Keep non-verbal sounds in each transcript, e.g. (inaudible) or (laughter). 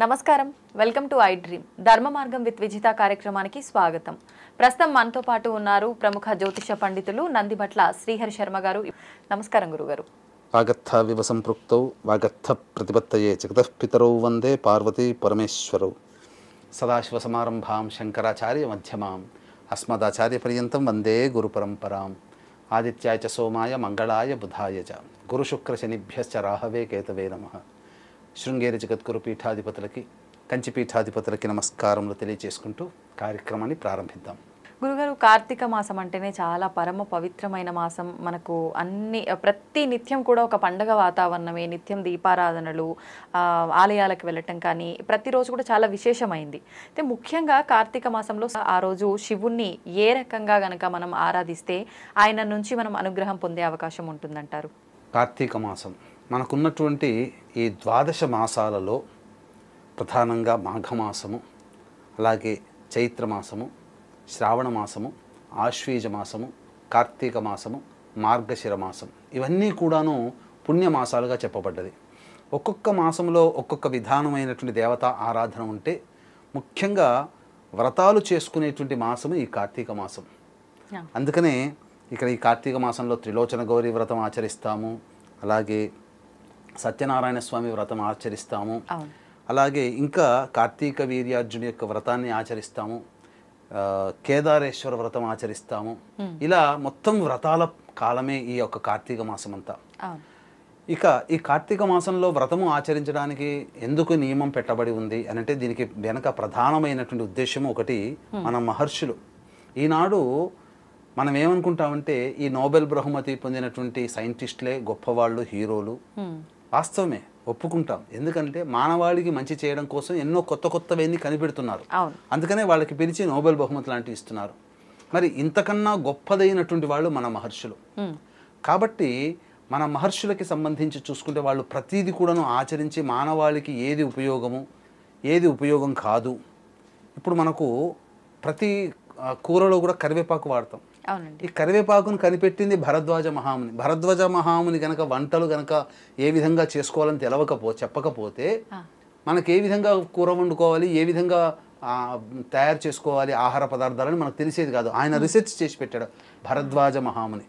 నమస్కారం welcome to I dream ధర్మ మార్గం విత్ విజిత కార్యక్రమానికి స్వాగతం ప్రస్తుతం మనతో పాటు ఉన్నారు ప్రముఖ జ్యోతిష పండితులు నందిభట్ల శ్రీహరి శర్మ గారు నమస్కారం గురుగారు వాగర్థ వివ సంపృక్తౌ వాగర్థ జగత పితరౌ వందే పార్వతీ పరమేశ్వరౌ సదాశివ సమారంభాం శంకరాచార్య మధ్యమాం అస్మదాచార్య పర్యంతం వందే గురు పరంపరాం ఆదిత్యాయ చ సోమాయ మంగళాయ బుధాయ చ గురుశుక్రశనిభ్యశ్చ రాహవే కేతవే నమ శృంగేరి జగద్గురు పీఠాధిపతులకి కంచి పీఠాధిపతులకి నమస్కారములు తెలియచేసుకుంటూ కార్యక్రమాన్ని ప్రారంభిద్దాం గురుగారు కార్తీక మాసం అంటేనే చాలా పరమ పవిత్రమైన మాసం మనకు అన్ని ప్రతి నిత్యం కూడా ఒక పండగ వాతావరణమే నిత్యం దీపారాధనలు ఆలయాలకు వెళ్ళటం కానీ ప్రతిరోజు కూడా చాలా విశేషమైంది అయితే ముఖ్యంగా కార్తీక మాసంలో ఆ రోజు శివుణ్ణి ఏ రకంగా గనక మనం ఆరాధిస్తే ఆయన నుంచి మనం అనుగ్రహం పొందే అవకాశం ఉంటుందంటారు కార్తీక మాసం మనకున్నటువంటి ఈ ద్వాదశ మాసాలలో ప్రధానంగా మాఘమాసము అలాగే చైత్రమాసము శ్రావణ మాసము ఆశ్వీజ మాసము కార్తీక మాసము మార్గశిర మాసం ఇవన్నీ కూడాను పుణ్యమాసాలుగా చెప్పబడ్డది ఒక్కొక్క మాసంలో ఒక్కొక్క విధానమైనటువంటి దేవత ఆరాధన ఉంటే ముఖ్యంగా వ్రతాలు చేసుకునేటువంటి మాసము ఈ కార్తీక మాసం అందుకనే ఇక్కడ ఈ కార్తీక మాసంలో త్రిలోచన గౌరీ వ్రతం ఆచరిస్తాము అలాగే సత్యనారాయణ స్వామి వ్రతం ఆచరిస్తాము అలాగే ఇంకా కార్తీక వీర్యార్జుని యొక్క వ్రతాన్ని ఆచరిస్తాము కేదారేశ్వర వ్రతం ఆచరిస్తాము hmm. ఇలా మొత్తం వ్రతాల కాలమే ఈ యొక్క కార్తీక మాసం అంతా ఇక ఈ కార్తీక మాసంలో వ్రతము ఆచరించడానికి ఎందుకు నియమం పెట్టబడి ఉంది అనంటే దీనికి వెనక ప్రధానమైనటువంటి ఉద్దేశం ఒకటి hmm. మన మహర్షులు ఈనాడు మనం ఏమనుకుంటామంటే ఈ నోబెల్ బహుమతి పొందినటువంటి సైంటిస్టులే గొప్పవాళ్ళు హీరోలు hmm. వాస్తవమే ఒప్పుకుంటాం ఎందుకంటే మానవాళికి మంచి చేయడం కోసం ఎన్నో కొత్త కొత్తవన్నీ కనిపెడుతున్నారు అందుకనే వాళ్ళకి పిలిచి నోబెల్ బహుమతి లాంటివి ఇస్తున్నారు మరి ఇంతకన్నా గొప్పదైనటువంటి వాళ్ళు మన మహర్షులు కాబట్టి మన మహర్షులకి సంబంధించి చూసుకుంటే వాళ్ళు ప్రతీది కూడాను ఆచరించి మానవాళికి ఏది ఉపయోగము ఏది ఉపయోగం కాదు ఇప్పుడు మనకు ప్రతి కూరలో కూడా కరివేపాకు వాడతాం ఈ కరివేపాకును కనిపెట్టింది భరద్వాజ మహాముని భరద్వాజ మహాముని గనక వంటలు గనక ఏ విధంగా చేసుకోవాలని తెలవకపో చెప్పకపోతే మనకు ఏ విధంగా కూర వండుకోవాలి ఏ విధంగా తయారు చేసుకోవాలి ఆహార పదార్థాలని మనకు తెలిసేది కాదు ఆయన రీసెర్చ్ చేసి పెట్టాడు భరద్వాజ మహాముని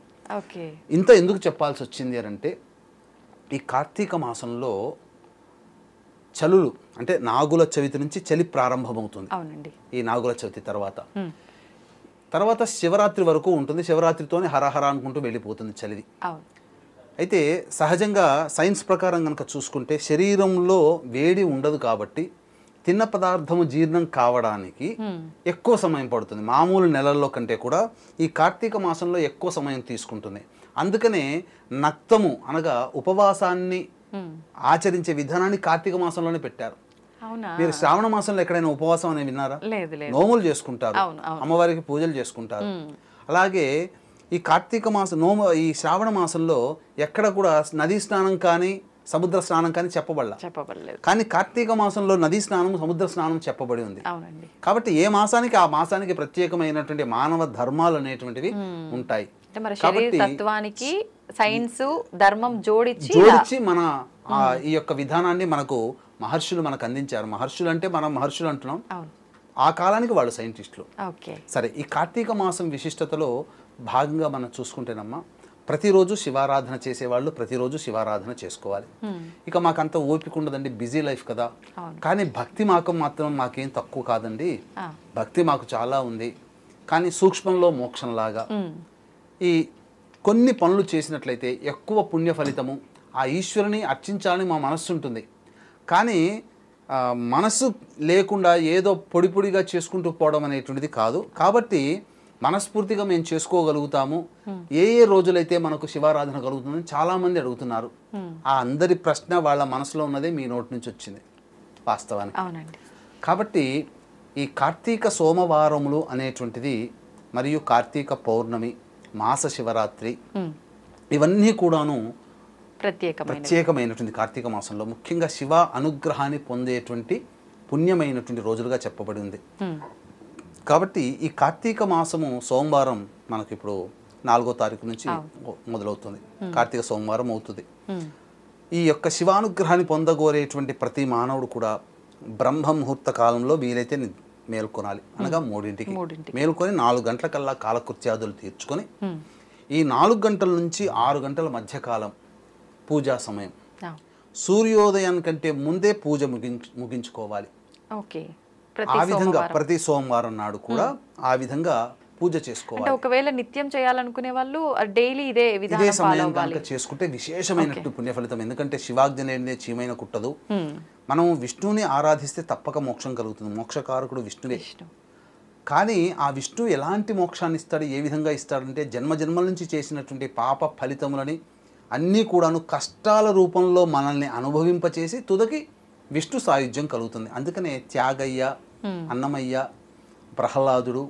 ఇంత ఎందుకు చెప్పాల్సి వచ్చింది అని అంటే ఈ కార్తీక మాసంలో చలులు అంటే నాగుల చవితి నుంచి చలి ప్రారంభమవుతుంది ఈ నాగుల చవితి తర్వాత తర్వాత శివరాత్రి వరకు ఉంటుంది శివరాత్రితోనే హరహర అనుకుంటూ వెళ్ళిపోతుంది చలిది అయితే సహజంగా సైన్స్ ప్రకారం కనుక చూసుకుంటే శరీరంలో వేడి ఉండదు కాబట్టి తిన్న పదార్థము జీర్ణం కావడానికి ఎక్కువ సమయం పడుతుంది మామూలు నెలల్లో కంటే కూడా ఈ కార్తీక మాసంలో ఎక్కువ సమయం తీసుకుంటుంది అందుకనే నక్తము అనగా ఉపవాసాన్ని ఆచరించే విధానాన్ని కార్తీక మాసంలోనే పెట్టారు మీరు శ్రావణ మాసంలో ఎక్కడైనా ఉపవాసం అని విన్నారా నోములు చేసుకుంటారు అమ్మవారికి పూజలు చేసుకుంటారు అలాగే ఈ కార్తీక మాసం నోమ ఈ శ్రావణ మాసంలో ఎక్కడ కూడా నదీ స్నానం కానీ సముద్ర స్నానం కానీ చెప్పబడలే చెప్పబడలేదు కానీ కార్తీక మాసంలో నదీ స్నానం సముద్ర స్నానం చెప్పబడి ఉంది కాబట్టి ఏ మాసానికి ఆ మాసానికి ప్రత్యేకమైనటువంటి మానవ ధర్మాలు అనేటువంటివి ఉంటాయి తత్వానికి సైన్స్ ధర్మం జోడించి జోడించి మన ఈ యొక్క విధానాన్ని మనకు మహర్షులు మనకు అందించారు మహర్షులు అంటే మనం మహర్షులు అంటున్నాం ఆ కాలానికి వాళ్ళు సైంటిస్టులు సరే ఈ కార్తీక మాసం విశిష్టతలో భాగంగా మనం చూసుకుంటేనమ్మా ప్రతిరోజు శివారాధన చేసేవాళ్ళు ప్రతిరోజు శివారాధన చేసుకోవాలి ఇక మాకంత ఓపిక ఉండదండి బిజీ లైఫ్ కదా కానీ భక్తి మాకం మాత్రం మాకేం తక్కువ కాదండి భక్తి మాకు చాలా ఉంది కానీ సూక్ష్మంలో మోక్షంలాగా ఈ కొన్ని పనులు చేసినట్లయితే ఎక్కువ పుణ్య ఫలితము ఆ ఈశ్వరుని అర్చించాలని మా మనస్సు ఉంటుంది కానీ మనసు లేకుండా ఏదో పొడి పొడిగా చేసుకుంటూ పోవడం అనేటువంటిది కాదు కాబట్టి మనస్ఫూర్తిగా మేము చేసుకోగలుగుతాము ఏ ఏ రోజులైతే మనకు శివారాధన కలుగుతుందని చాలామంది అడుగుతున్నారు ఆ అందరి ప్రశ్న వాళ్ళ మనసులో ఉన్నదే మీ నోటి నుంచి వచ్చింది వాస్తవానికి కాబట్టి ఈ కార్తీక సోమవారములు అనేటువంటిది మరియు కార్తీక పౌర్ణమి మాస శివరాత్రి ఇవన్నీ కూడాను ప్రత్యేకమైన ప్రత్యేకమైనటువంటి కార్తీక మాసంలో ముఖ్యంగా శివ అనుగ్రహాన్ని పొందేటువంటి పుణ్యమైనటువంటి రోజులుగా చెప్పబడి ఉంది కాబట్టి ఈ కార్తీక మాసము సోమవారం మనకి ఇప్పుడు నాలుగో తారీఖు నుంచి మొదలవుతుంది కార్తీక సోమవారం అవుతుంది ఈ యొక్క శివానుగ్రహాన్ని పొందగోరేటువంటి ప్రతి మానవుడు కూడా బ్రహ్మ ముహూర్త కాలంలో వీలైతే మేల్కొనాలి అనగా మూడింటికి మేల్కొని నాలుగు గంటల కల్లా కాలకృత్యాదులు తీర్చుకొని ఈ నాలుగు గంటల నుంచి ఆరు గంటల మధ్యకాలం పూజా సమయం సూర్యోదయం కంటే ముందే పూజ ముగించు ముగించుకోవాలి ఆ విధంగా ప్రతి సోమవారం నాడు కూడా ఆ విధంగా పూజ చేసుకోవాలి ఒకవేళ నిత్యం చేయాలనుకునే వాళ్ళు డైలీ ఇదే ఇదే సమయం కనుక చేసుకుంటే పుణ్య ఫలితం ఎందుకంటే శివాగ్జనే చీమైన కుట్టదు మనం విష్ణువుని ఆరాధిస్తే తప్పక మోక్షం కలుగుతుంది మోక్షకారకుడు విష్ణువే కానీ ఆ విష్ణు ఎలాంటి మోక్షాన్ని ఇస్తాడు ఏ విధంగా ఇస్తాడంటే జన్మ జన్మల నుంచి చేసినటువంటి పాప ఫలితములని అన్నీ కూడాను కష్టాల రూపంలో మనల్ని అనుభవింపచేసి తుదకి విష్ణు సాయుధ్యం కలుగుతుంది అందుకనే త్యాగయ్య అన్నమయ్య ప్రహ్లాదుడు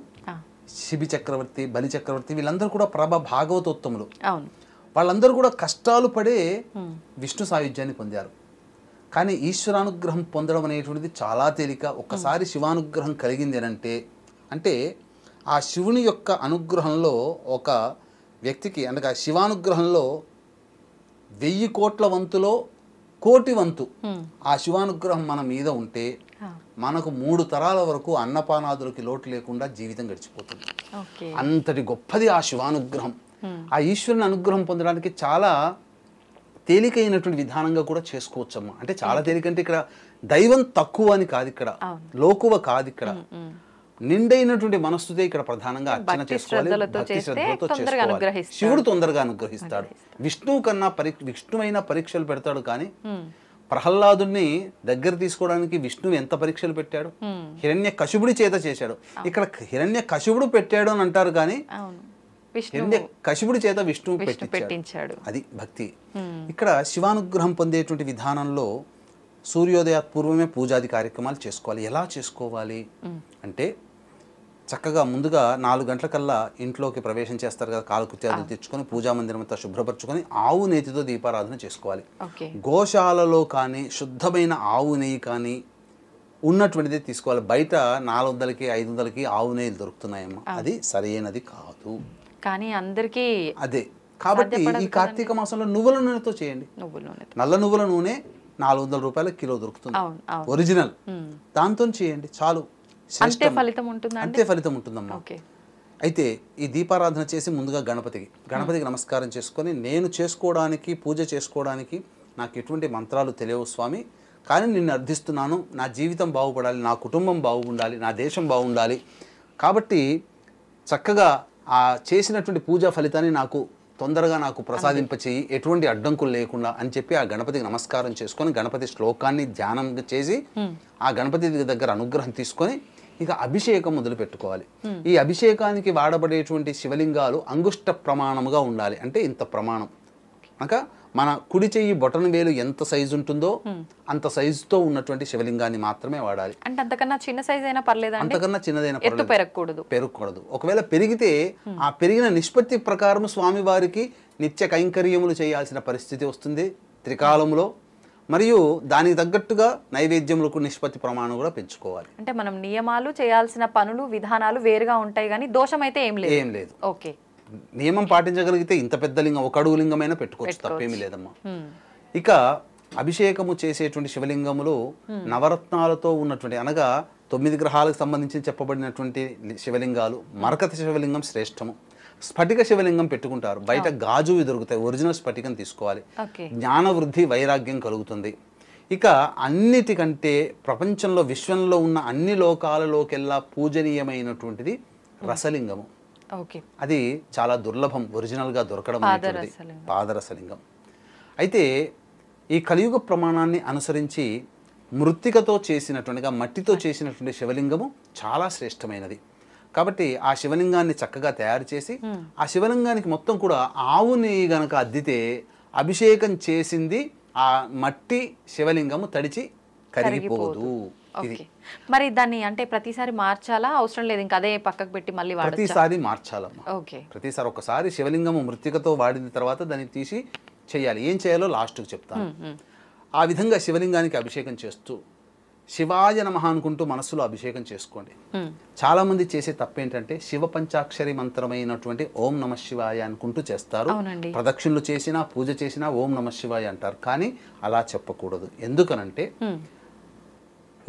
శిబి చక్రవర్తి బలి చక్రవర్తి వీళ్ళందరూ కూడా ప్రభ భాగవతోత్తములు వాళ్ళందరూ కూడా కష్టాలు పడే విష్ణు సాయుధ్యాన్ని పొందారు కానీ ఈశ్వరానుగ్రహం పొందడం అనేటువంటిది చాలా తేలిక ఒక్కసారి శివానుగ్రహం కలిగింది అంటే అంటే ఆ శివుని యొక్క అనుగ్రహంలో ఒక వ్యక్తికి అనగా శివానుగ్రహంలో వెయ్యి కోట్ల వంతులో కోటి వంతు ఆ శివానుగ్రహం మన మీద ఉంటే మనకు మూడు తరాల వరకు అన్నపానాదులకి లోటు లేకుండా జీవితం గడిచిపోతుంది అంతటి గొప్పది ఆ శివానుగ్రహం ఆ ఈశ్వరుని అనుగ్రహం పొందడానికి చాలా తేలికైనటువంటి విధానంగా కూడా చేసుకోవచ్చమ్మా అంటే చాలా తేలికంటే ఇక్కడ దైవం తక్కువ అని కాదు ఇక్కడ లోకువ కాదు ఇక్కడ నిండైనటువంటి మనస్సుదే ఇక్కడ ప్రధానంగా అర్చన చేసుకోవాలి శివుడు తొందరగా అనుగ్రహిస్తాడు విష్ణువు కన్నా పరీ విష్ణువైన పరీక్షలు పెడతాడు కానీ ప్రహ్లాదుని దగ్గర తీసుకోవడానికి విష్ణువు ఎంత పరీక్షలు పెట్టాడు హిరణ్య కశుభుడి చేత చేశాడు ఇక్కడ హిరణ్య కశుభుడు పెట్టాడు అని అంటారు కానీ హిరణ్య కశుభుడి చేత విష్ణువు పెట్టించాడు అది భక్తి ఇక్కడ శివానుగ్రహం పొందేటువంటి విధానంలో సూర్యోదయ పూర్వమే పూజాది కార్యక్రమాలు చేసుకోవాలి ఎలా చేసుకోవాలి అంటే చక్కగా ముందుగా నాలుగు గంటలకల్లా ఇంట్లోకి ప్రవేశం చేస్తారు కదా కాలకృత్యాలు తెచ్చుకొని పూజా మందిరం అంతా శుభ్రపరచుకొని ఆవు నెయ్యితో దీపారాధన చేసుకోవాలి గోశాలలో కానీ శుద్ధమైన ఆవు నెయ్యి కానీ ఉన్నటువంటిది తీసుకోవాలి బయట నాలుగు వందలకి ఐదు వందలకి ఆవు నెయ్యి దొరుకుతున్నాయమ్మా అది సరైనది కాదు కానీ అందరికీ అదే కాబట్టి ఈ కార్తీక మాసంలో నువ్వుల నూనెతో చేయండి నల్ల నువ్వుల నూనె నాలుగు వందల రూపాయల కిలో దొరుకుతుంది ఒరిజినల్ దాంతో చేయండి చాలు అంతే ఫలితం అంతే ఫలితం ఉంటుందమ్మా అయితే ఈ దీపారాధన చేసి ముందుగా గణపతికి గణపతికి నమస్కారం చేసుకొని నేను చేసుకోవడానికి పూజ చేసుకోవడానికి నాకు ఎటువంటి మంత్రాలు తెలియవు స్వామి కానీ నిన్ను అర్థిస్తున్నాను నా జీవితం బాగుపడాలి నా కుటుంబం బాగుండాలి నా దేశం బాగుండాలి కాబట్టి చక్కగా ఆ చేసినటువంటి పూజా ఫలితాన్ని నాకు తొందరగా నాకు ప్రసాదింపచేయి ఎటువంటి అడ్డంకులు లేకుండా అని చెప్పి ఆ గణపతికి నమస్కారం చేసుకొని గణపతి శ్లోకాన్ని ధ్యానం చేసి ఆ గణపతి దగ్గర అనుగ్రహం తీసుకొని ఇక అభిషేకం మొదలు పెట్టుకోవాలి ఈ అభిషేకానికి వాడబడేటువంటి శివలింగాలు అంగుష్ట ప్రమాణముగా ఉండాలి అంటే ఇంత ప్రమాణం అక మన కుడి చెయ్యి బొటన వేలు ఎంత సైజు ఉంటుందో అంత సైజు తో ఉన్నటువంటి శివలింగాన్ని మాత్రమే వాడాలి అంటే అంతకన్నా చిన్న సైజ్ అయినా పర్లేదు అంతకన్నా చిన్నదైనా పెరగకూడదు పెరగకూడదు ఒకవేళ పెరిగితే ఆ పెరిగిన నిష్పత్తి ప్రకారం స్వామివారికి నిత్య కైంకర్యములు చేయాల్సిన పరిస్థితి వస్తుంది త్రికాలంలో మరియు దానికి తగ్గట్టుగా నైవేద్యములకు నిష్పత్తి ప్రమాణం కూడా పెంచుకోవాలి అంటే మనం నియమాలు చేయాల్సిన పనులు విధానాలు వేరుగా ఉంటాయి కానీ దోషం అయితే ఏం లేదు ఏం లేదు ఓకే నియమం పాటించగలిగితే ఇంత పెద్ద లింగం ఒక అడుగు లింగమైనా పెట్టుకోవచ్చు తప్పేమీ లేదమ్మా ఇక అభిషేకము చేసేటువంటి శివలింగములు నవరత్నాలతో ఉన్నటువంటి అనగా తొమ్మిది గ్రహాలకు సంబంధించి చెప్పబడినటువంటి శివలింగాలు మరకత శివలింగం శ్రేష్టము స్ఫటిక శివలింగం పెట్టుకుంటారు బయట గాజువి దొరుకుతాయి ఒరిజినల్ స్ఫటికం తీసుకోవాలి జ్ఞాన వృద్ధి వైరాగ్యం కలుగుతుంది ఇక అన్నిటికంటే ప్రపంచంలో విశ్వంలో ఉన్న అన్ని లోకాలలోకెల్లా పూజనీయమైనటువంటిది రసలింగము అది చాలా దుర్లభం ఒరిజినల్గా దొరకడం పాదరసలింగం అయితే ఈ కలియుగ ప్రమాణాన్ని అనుసరించి మృత్తికతో చేసినటువంటిగా మట్టితో చేసినటువంటి శివలింగము చాలా శ్రేష్టమైనది కాబట్టి ఆ శివలింగాన్ని చక్కగా తయారు చేసి ఆ శివలింగానికి మొత్తం కూడా ఆవుని గనక అద్దితే అభిషేకం చేసింది ఆ మట్టి శివలింగము తడిచి కరిగిపోదు మరి దాన్ని అంటే ప్రతిసారి మార్చాలా అవసరం లేదు ఇంకా అదే పక్కకు పెట్టి మళ్ళీ ప్రతిసారి మార్చాలమ్మా ప్రతిసారి ఒకసారి శివలింగం మృతికతో వాడిన తర్వాత దాన్ని తీసి చేయాలి ఏం చేయాలో లాస్ట్కి చెప్తాను ఆ విధంగా శివలింగానికి అభిషేకం చేస్తూ శివాయ నమ అనుకుంటూ మనస్సులో అభిషేకం చేసుకోండి చాలా మంది చేసే తప్పేంటంటే శివ పంచాక్షరి మంత్రమైనటువంటి ఓం నమ శివాయ అనుకుంటూ చేస్తారు ప్రదక్షిణలు చేసినా పూజ చేసినా ఓం నమ శివాయ అంటారు కానీ అలా చెప్పకూడదు ఎందుకనంటే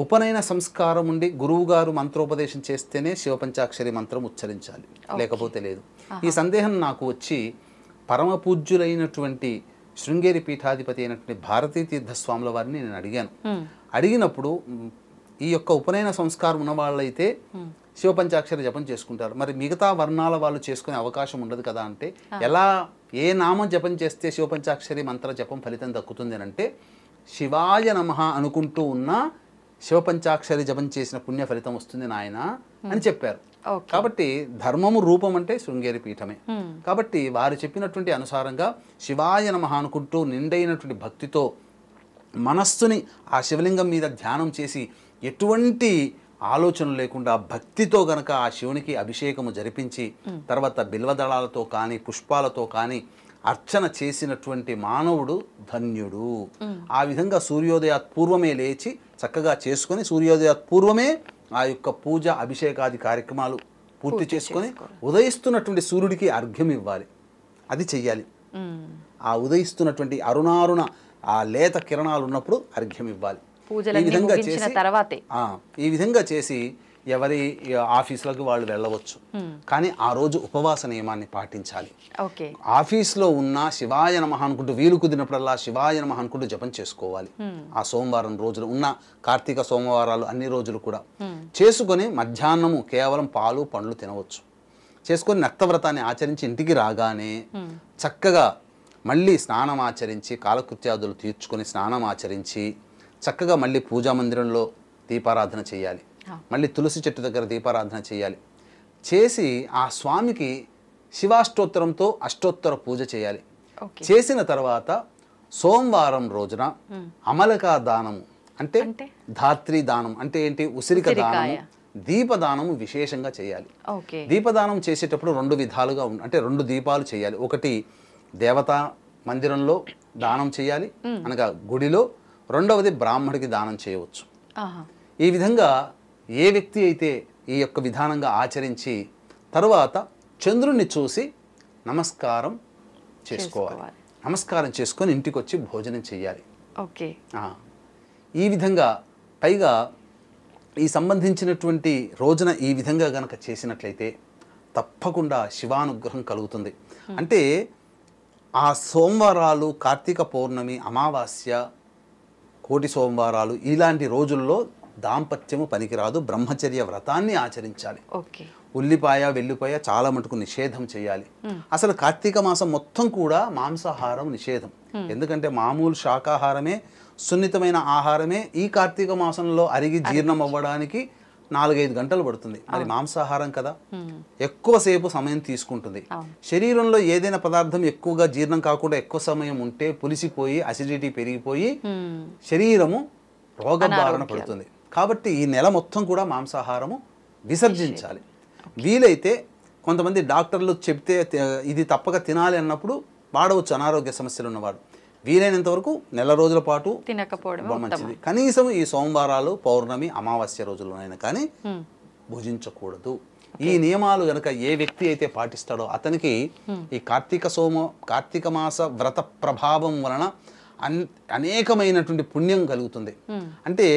ఉపనయన సంస్కారం ఉండి గురువుగారు మంత్రోపదేశం చేస్తేనే శివపంచాక్షరి మంత్రం ఉచ్చరించాలి లేకపోతే లేదు ఈ సందేహం నాకు వచ్చి పరమ పూజ్యులైనటువంటి శృంగేరి పీఠాధిపతి అయినటువంటి భారతీ తీర్థస్వాముల వారిని నేను అడిగాను అడిగినప్పుడు ఈ యొక్క ఉపనయన సంస్కారం ఉన్న వాళ్ళైతే శివపంచాక్షరి జపం చేసుకుంటారు మరి మిగతా వర్ణాల వాళ్ళు చేసుకునే అవకాశం ఉండదు కదా అంటే ఎలా ఏ నామం జపం చేస్తే శివపంచాక్షరి మంత్ర జపం ఫలితం దక్కుతుంది అంటే శివాయ నమ అనుకుంటూ ఉన్నా శివపంచాక్షరి జపం చేసిన పుణ్య ఫలితం వస్తుంది నాయన అని hmm. చెప్పారు కాబట్టి ధర్మము రూపం అంటే శృంగేరి పీఠమే hmm. కాబట్టి వారు చెప్పినటువంటి అనుసారంగా శివాయ నమ అనుకుంటూ నిండైనటువంటి భక్తితో మనస్సుని ఆ శివలింగం మీద ధ్యానం చేసి ఎటువంటి ఆలోచన లేకుండా భక్తితో గనక ఆ శివునికి అభిషేకము జరిపించి hmm. తర్వాత బిల్వదళాలతో కానీ పుష్పాలతో కానీ అర్చన చేసినటువంటి మానవుడు ధన్యుడు ఆ విధంగా సూర్యోదయా పూర్వమే లేచి చక్కగా చేసుకొని సూర్యోదయ పూర్వమే ఆ యొక్క పూజ అభిషేకాది కార్యక్రమాలు పూర్తి చేసుకొని ఉదయిస్తున్నటువంటి సూర్యుడికి అర్ఘ్యం ఇవ్వాలి అది చెయ్యాలి ఆ ఉదయిస్తున్నటువంటి అరుణారుణ ఆ లేత కిరణాలు ఉన్నప్పుడు అర్ఘ్యం ఇవ్వాలి ఈ విధంగా చేసి ఈ విధంగా చేసి ఎవరి ఆఫీసులకు వాళ్ళు వెళ్ళవచ్చు కానీ ఆ రోజు ఉపవాస నియమాన్ని పాటించాలి ఆఫీస్లో ఉన్న శివాయ నమ అనుకుంటూ వీలు కుదిరినప్పుడల్లా శివాయ నమ అనుకుంటూ జపం చేసుకోవాలి hmm. ఆ సోమవారం రోజులు ఉన్న కార్తీక సోమవారాలు అన్ని రోజులు కూడా hmm. చేసుకొని మధ్యాహ్నము కేవలం పాలు పండ్లు తినవచ్చు చేసుకొని నక్తవ్రతాన్ని ఆచరించి ఇంటికి రాగానే hmm. చక్కగా మళ్ళీ స్నానం ఆచరించి కాలకృత్యాదులు తీర్చుకొని స్నానం ఆచరించి చక్కగా మళ్ళీ పూజా మందిరంలో దీపారాధన చేయాలి మళ్ళీ తులసి చెట్టు దగ్గర దీపారాధన చేయాలి చేసి ఆ స్వామికి శివాష్టోత్తరంతో అష్టోత్తర పూజ చేయాలి చేసిన తర్వాత సోమవారం రోజున అమలకా దానము అంటే ధాత్రి దానం అంటే ఏంటి ఉసిరిక దానం దీపదానం విశేషంగా చేయాలి దీపదానం చేసేటప్పుడు రెండు విధాలుగా అంటే రెండు దీపాలు చేయాలి ఒకటి దేవతా మందిరంలో దానం చేయాలి అనగా గుడిలో రెండవది బ్రాహ్మడికి దానం చేయవచ్చు ఈ విధంగా ఏ వ్యక్తి అయితే ఈ యొక్క విధానంగా ఆచరించి తరువాత చంద్రుణ్ణి చూసి నమస్కారం చేసుకోవాలి నమస్కారం చేసుకొని ఇంటికి వచ్చి భోజనం చేయాలి ఓకే ఈ విధంగా పైగా ఈ సంబంధించినటువంటి రోజున ఈ విధంగా గనక చేసినట్లయితే తప్పకుండా శివానుగ్రహం కలుగుతుంది అంటే ఆ సోమవారాలు కార్తీక పౌర్ణమి అమావాస్య కోటి సోమవారాలు ఇలాంటి రోజుల్లో దాంపత్యము పనికిరాదు బ్రహ్మచర్య వ్రతాన్ని ఆచరించాలి ఉల్లిపాయ వెల్లిపాయ చాలా మటుకు నిషేధం చేయాలి అసలు కార్తీక మాసం మొత్తం కూడా మాంసాహారం నిషేధం ఎందుకంటే మామూలు శాకాహారమే సున్నితమైన ఆహారమే ఈ కార్తీక మాసంలో అరిగి జీర్ణం అవ్వడానికి నాలుగైదు గంటలు పడుతుంది అది మాంసాహారం కదా ఎక్కువసేపు సమయం తీసుకుంటుంది శరీరంలో ఏదైనా పదార్థం ఎక్కువగా జీర్ణం కాకుండా ఎక్కువ సమయం ఉంటే పులిసిపోయి అసిడిటీ పెరిగిపోయి శరీరము బారిన పడుతుంది కాబట్టి ఈ నెల మొత్తం కూడా మాంసాహారము విసర్జించాలి వీలైతే కొంతమంది డాక్టర్లు చెప్తే ఇది తప్పక తినాలి అన్నప్పుడు వాడవచ్చు అనారోగ్య సమస్యలు ఉన్నవాడు వీలైనంత వరకు నెల రోజుల పాటు తినకపోవడం మంచిది కనీసం ఈ సోమవారాలు పౌర్ణమి అమావాస్య రోజుల్లోనైనా కానీ భుజించకూడదు ఈ నియమాలు గనక ఏ వ్యక్తి అయితే పాటిస్తాడో అతనికి ఈ కార్తీక సోమ కార్తీక మాస వ్రత ప్రభావం వలన అనేకమైనటువంటి పుణ్యం కలుగుతుంది అంటే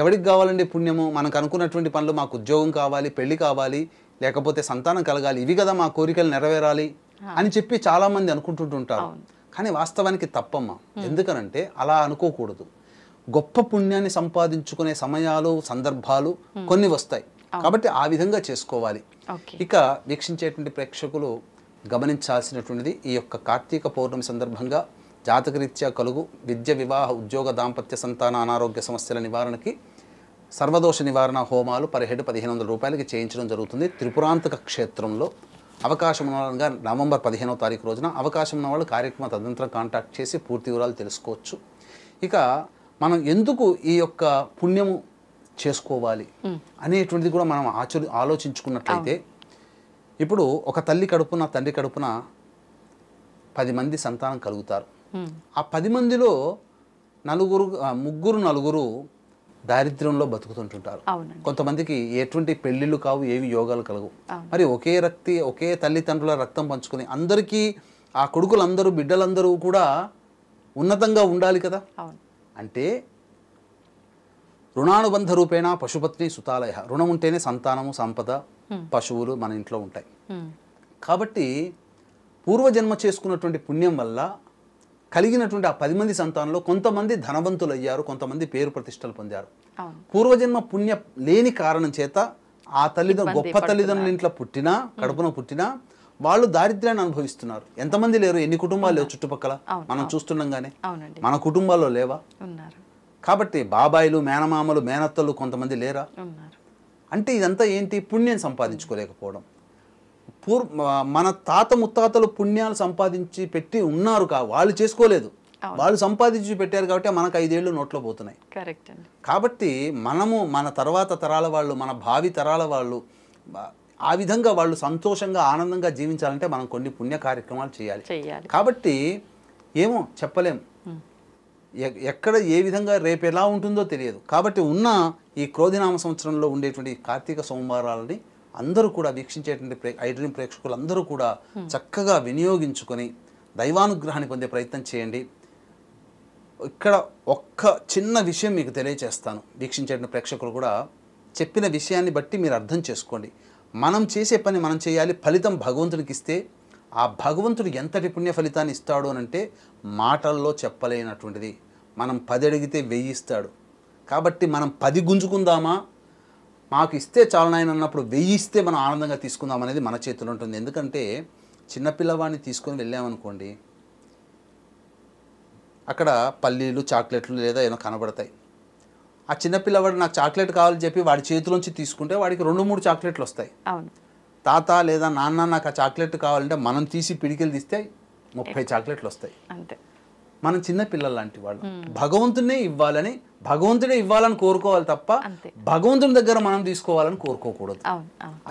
ఎవరికి కావాలండి పుణ్యము మనకు అనుకున్నటువంటి పనులు మాకు ఉద్యోగం కావాలి పెళ్లి కావాలి లేకపోతే సంతానం కలగాలి ఇవి కదా మా కోరికలు నెరవేరాలి అని చెప్పి చాలా మంది అనుకుంటుంటుంటారు కానీ వాస్తవానికి తప్పమ్మ ఎందుకనంటే అలా అనుకోకూడదు గొప్ప పుణ్యాన్ని సంపాదించుకునే సమయాలు సందర్భాలు కొన్ని వస్తాయి కాబట్టి ఆ విధంగా చేసుకోవాలి ఇక వీక్షించేటువంటి ప్రేక్షకులు గమనించాల్సినటువంటిది ఈ యొక్క కార్తీక పౌర్ణమి సందర్భంగా జాతకరీత్యా కలుగు విద్య వివాహ ఉద్యోగ దాంపత్య సంతాన అనారోగ్య సమస్యల నివారణకి సర్వదోష నివారణ హోమాలు పదిహేడు పదిహేను వందల రూపాయలకి చేయించడం జరుగుతుంది త్రిపురాంతక క్షేత్రంలో అవకాశం ఉన్నవాళ్ళగా నవంబర్ పదిహేనో తారీఖు రోజున అవకాశం ఉన్న వాళ్ళు కార్యక్రమ తదంతరం కాంటాక్ట్ చేసి పూర్తి వివరాలు తెలుసుకోవచ్చు ఇక మనం ఎందుకు ఈ యొక్క పుణ్యము చేసుకోవాలి అనేటువంటిది కూడా మనం ఆచరి ఆలోచించుకున్నట్లయితే ఇప్పుడు ఒక తల్లి కడుపున తండ్రి కడుపున పది మంది సంతానం కలుగుతారు ఆ పది మందిలో నలుగురు ముగ్గురు నలుగురు దారిద్ర్యంలో బతుకుతుంటుంటారు కొంతమందికి ఎటువంటి పెళ్లిళ్ళు కావు ఏవి యోగాలు కలగవు మరి ఒకే రక్తి ఒకే తల్లిదండ్రుల రక్తం పంచుకుని అందరికీ ఆ కొడుకులందరూ బిడ్డలందరూ కూడా ఉన్నతంగా ఉండాలి కదా అంటే రుణానుబంధ రూపేణ పశుపత్ని సుతాలయ రుణం ఉంటేనే సంతానము సంపద పశువులు మన ఇంట్లో ఉంటాయి కాబట్టి పూర్వజన్మ చేసుకున్నటువంటి పుణ్యం వల్ల కలిగినటువంటి ఆ పది మంది సంతానంలో కొంతమంది ధనవంతులు అయ్యారు కొంతమంది పేరు ప్రతిష్టలు పొందారు పూర్వజన్మ పుణ్య లేని కారణం చేత ఆ తల్లిదండ్రులు గొప్ప తల్లిదండ్రుల ఇంట్లో పుట్టినా కడుపున పుట్టినా వాళ్ళు దారిద్ర్యాన్ని అనుభవిస్తున్నారు ఎంతమంది లేరు ఎన్ని కుటుంబాలు లేవు చుట్టుపక్కల మనం గానీ మన కుటుంబాల్లో లేవా కాబట్టి బాబాయిలు మేనమామలు మేనత్తలు కొంతమంది లేరా అంటే ఇదంతా ఏంటి పుణ్యం సంపాదించుకోలేకపోవడం పూర్ మన తాత ముత్తాతలు పుణ్యాలు సంపాదించి పెట్టి ఉన్నారు కా వాళ్ళు చేసుకోలేదు వాళ్ళు సంపాదించి పెట్టారు కాబట్టి మనకు ఐదేళ్లు నోట్లో పోతున్నాయి కరెక్ట్ అండి కాబట్టి మనము మన తర్వాత తరాల వాళ్ళు మన భావి తరాల వాళ్ళు ఆ విధంగా వాళ్ళు సంతోషంగా ఆనందంగా జీవించాలంటే మనం కొన్ని పుణ్య కార్యక్రమాలు చేయాలి కాబట్టి ఏమో చెప్పలేం ఎక్కడ ఏ విధంగా రేపు ఎలా ఉంటుందో తెలియదు కాబట్టి ఉన్న ఈ క్రోధినామ సంవత్సరంలో ఉండేటువంటి కార్తీక సోమవారాలని అందరూ కూడా వీక్షించేటువంటి ప్రే ఐ డ్రీమ్ ప్రేక్షకులందరూ కూడా చక్కగా వినియోగించుకొని దైవానుగ్రహాన్ని పొందే ప్రయత్నం చేయండి ఇక్కడ ఒక్క చిన్న విషయం మీకు తెలియచేస్తాను వీక్షించేటువంటి ప్రేక్షకులు కూడా చెప్పిన విషయాన్ని బట్టి మీరు అర్థం చేసుకోండి మనం చేసే పని మనం చేయాలి ఫలితం భగవంతునికి ఇస్తే ఆ భగవంతుడు ఎంతటి పుణ్య ఫలితాన్ని ఇస్తాడు అనంటే మాటల్లో చెప్పలేనటువంటిది మనం పది అడిగితే వెయ్యిస్తాడు కాబట్టి మనం పది గుంజుకుందామా మాకు ఇస్తే చాలనాయన అన్నప్పుడు వెయ్యి ఇస్తే మనం ఆనందంగా తీసుకుందాం అనేది మన చేతిలో ఉంటుంది ఎందుకంటే చిన్నపిల్లవాడిని తీసుకొని వెళ్ళామనుకోండి అక్కడ పల్లీలు చాక్లెట్లు లేదా ఏమో కనబడతాయి ఆ చిన్నపిల్లవాడు నాకు చాక్లెట్ కావాలని చెప్పి వాడి చేతిలోంచి తీసుకుంటే వాడికి రెండు మూడు చాక్లెట్లు వస్తాయి తాత లేదా నాన్న నాకు ఆ చాక్లెట్ కావాలంటే మనం తీసి పిడికిలు తీస్తే ముప్పై చాక్లెట్లు వస్తాయి అంతే మనం చిన్న పిల్లలు లాంటి వాళ్ళు భగవంతుడే ఇవ్వాలని భగవంతుడే ఇవ్వాలని కోరుకోవాలి తప్ప భగవంతుని దగ్గర మనం తీసుకోవాలని కోరుకోకూడదు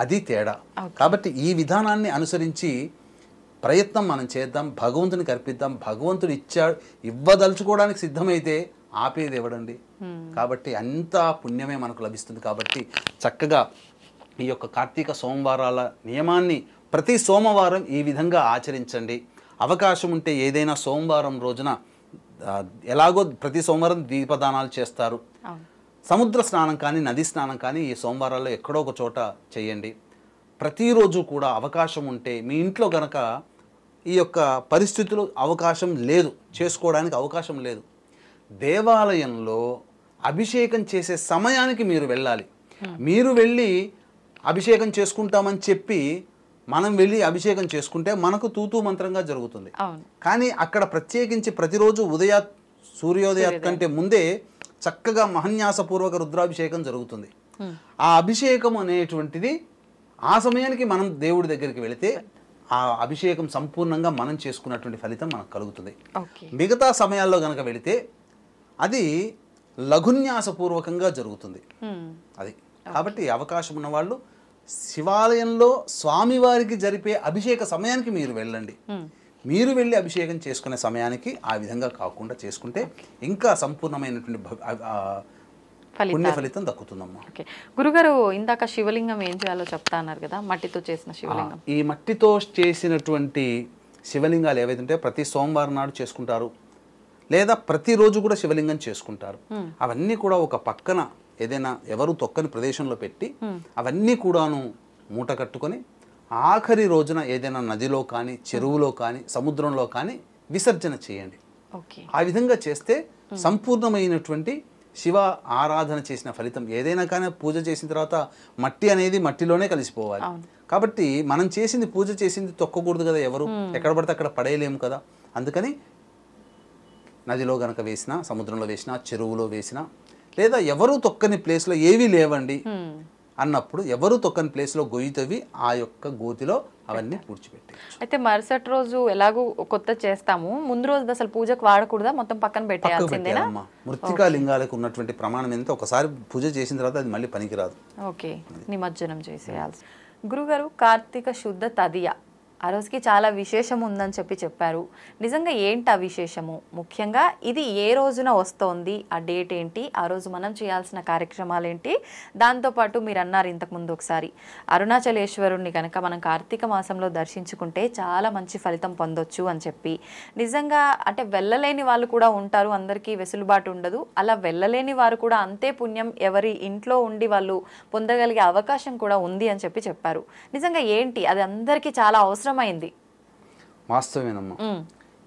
అది తేడా కాబట్టి ఈ విధానాన్ని అనుసరించి ప్రయత్నం మనం చేద్దాం భగవంతుని కర్పిద్దాం భగవంతుడు ఇచ్చాడు ఇవ్వదలుచుకోవడానికి సిద్ధమైతే ఆపేది ఇవ్వడండి కాబట్టి అంత పుణ్యమే మనకు లభిస్తుంది కాబట్టి చక్కగా ఈ యొక్క కార్తీక సోమవారాల నియమాన్ని ప్రతి సోమవారం ఈ విధంగా ఆచరించండి అవకాశం ఉంటే ఏదైనా సోమవారం రోజున ఎలాగో ప్రతి సోమవారం దీపదానాలు చేస్తారు సముద్ర స్నానం కానీ నది స్నానం కానీ ఈ సోమవారాల్లో ఎక్కడో ఒక చోట చేయండి ప్రతిరోజు కూడా అవకాశం ఉంటే మీ ఇంట్లో కనుక ఈ యొక్క పరిస్థితులు అవకాశం లేదు చేసుకోవడానికి అవకాశం లేదు దేవాలయంలో అభిషేకం చేసే సమయానికి మీరు వెళ్ళాలి hmm. మీరు వెళ్ళి అభిషేకం చేసుకుంటామని చెప్పి మనం వెళ్ళి అభిషేకం చేసుకుంటే మనకు తూతూ మంత్రంగా జరుగుతుంది కానీ అక్కడ ప్రత్యేకించి ప్రతిరోజు ఉదయ సూర్యోదయ కంటే ముందే చక్కగా మహన్యాసపూర్వక రుద్రాభిషేకం జరుగుతుంది ఆ అభిషేకం అనేటువంటిది ఆ సమయానికి మనం దేవుడి దగ్గరికి వెళితే ఆ అభిషేకం సంపూర్ణంగా మనం చేసుకున్నటువంటి ఫలితం మనకు కలుగుతుంది మిగతా సమయాల్లో కనుక వెళితే అది లఘున్యాసపూర్వకంగా జరుగుతుంది అది కాబట్టి అవకాశం ఉన్నవాళ్ళు శివాలయంలో స్వామివారికి జరిపే అభిషేక సమయానికి మీరు వెళ్ళండి hmm. మీరు వెళ్ళి అభిషేకం చేసుకునే సమయానికి ఆ విధంగా కాకుండా చేసుకుంటే ఇంకా సంపూర్ణమైనటువంటి పుణ్య ఫలితం దక్కుతుందమ్మా గురుగారు ఇందాక శివలింగం ఏం చేయాలో చెప్తా అన్నారు కదా మట్టితో చేసిన శివలింగం ఈ మట్టితో చేసినటువంటి శివలింగాలు ఏవైతే ఉంటే ప్రతి సోమవారం నాడు చేసుకుంటారు లేదా ప్రతిరోజు కూడా శివలింగం చేసుకుంటారు hmm. అవన్నీ కూడా ఒక పక్కన ఏదైనా ఎవరు తొక్కని ప్రదేశంలో పెట్టి అవన్నీ కూడాను మూట కట్టుకొని ఆఖరి రోజున ఏదైనా నదిలో కానీ చెరువులో కానీ సముద్రంలో కానీ విసర్జన చేయండి ఆ విధంగా చేస్తే సంపూర్ణమైనటువంటి శివ ఆరాధన చేసిన ఫలితం ఏదైనా కానీ పూజ చేసిన తర్వాత మట్టి అనేది మట్టిలోనే కలిసిపోవాలి కాబట్టి మనం చేసింది పూజ చేసింది తొక్కకూడదు కదా ఎవరు ఎక్కడ పడితే అక్కడ పడేయలేము కదా అందుకని నదిలో గనక వేసినా సముద్రంలో వేసినా చెరువులో వేసినా లేదా ఎవరు తొక్కని ప్లేస్లో ఏవీ లేవండి అన్నప్పుడు ఎవరు తొక్కని ప్లేస్లో గొయ్యితవి ఆ యొక్క గోతిలో అవన్నీ పూడ్చిపెట్టి అయితే మరుసటి రోజు ఎలాగూ కొత్త చేస్తాము ముందు రోజు అసలు పూజకు వాడకూడదా మొత్తం పక్కన పెట్టేయాల్సిందేనా మృతికా లింగాలకు ఉన్నటువంటి ప్రమాణం ఎంత ఒకసారి పూజ చేసిన తర్వాత అది మళ్ళీ పనికిరాదు ఓకే నిమజ్జనం చేసేయాల్సి గురుగారు కార్తీక శుద్ధ తదియ ఆ రోజుకి చాలా విశేషం ఉందని చెప్పి చెప్పారు నిజంగా ఏంటి ఆ విశేషము ముఖ్యంగా ఇది ఏ రోజున వస్తోంది ఆ డేట్ ఏంటి ఆ రోజు మనం చేయాల్సిన కార్యక్రమాలు ఏంటి దాంతోపాటు మీరు అన్నారు ఇంతకుముందు ఒకసారి అరుణాచలేశ్వరుణ్ణి కనుక మనం కార్తీక మాసంలో దర్శించుకుంటే చాలా మంచి ఫలితం పొందొచ్చు అని చెప్పి నిజంగా అంటే వెళ్ళలేని వాళ్ళు కూడా ఉంటారు అందరికీ వెసులుబాటు ఉండదు అలా వెళ్ళలేని వారు కూడా అంతే పుణ్యం ఎవరి ఇంట్లో ఉండి వాళ్ళు పొందగలిగే అవకాశం కూడా ఉంది అని చెప్పి చెప్పారు నిజంగా ఏంటి అది అందరికీ చాలా అవసరం అవసరమైంది వాస్తవేనమ్మా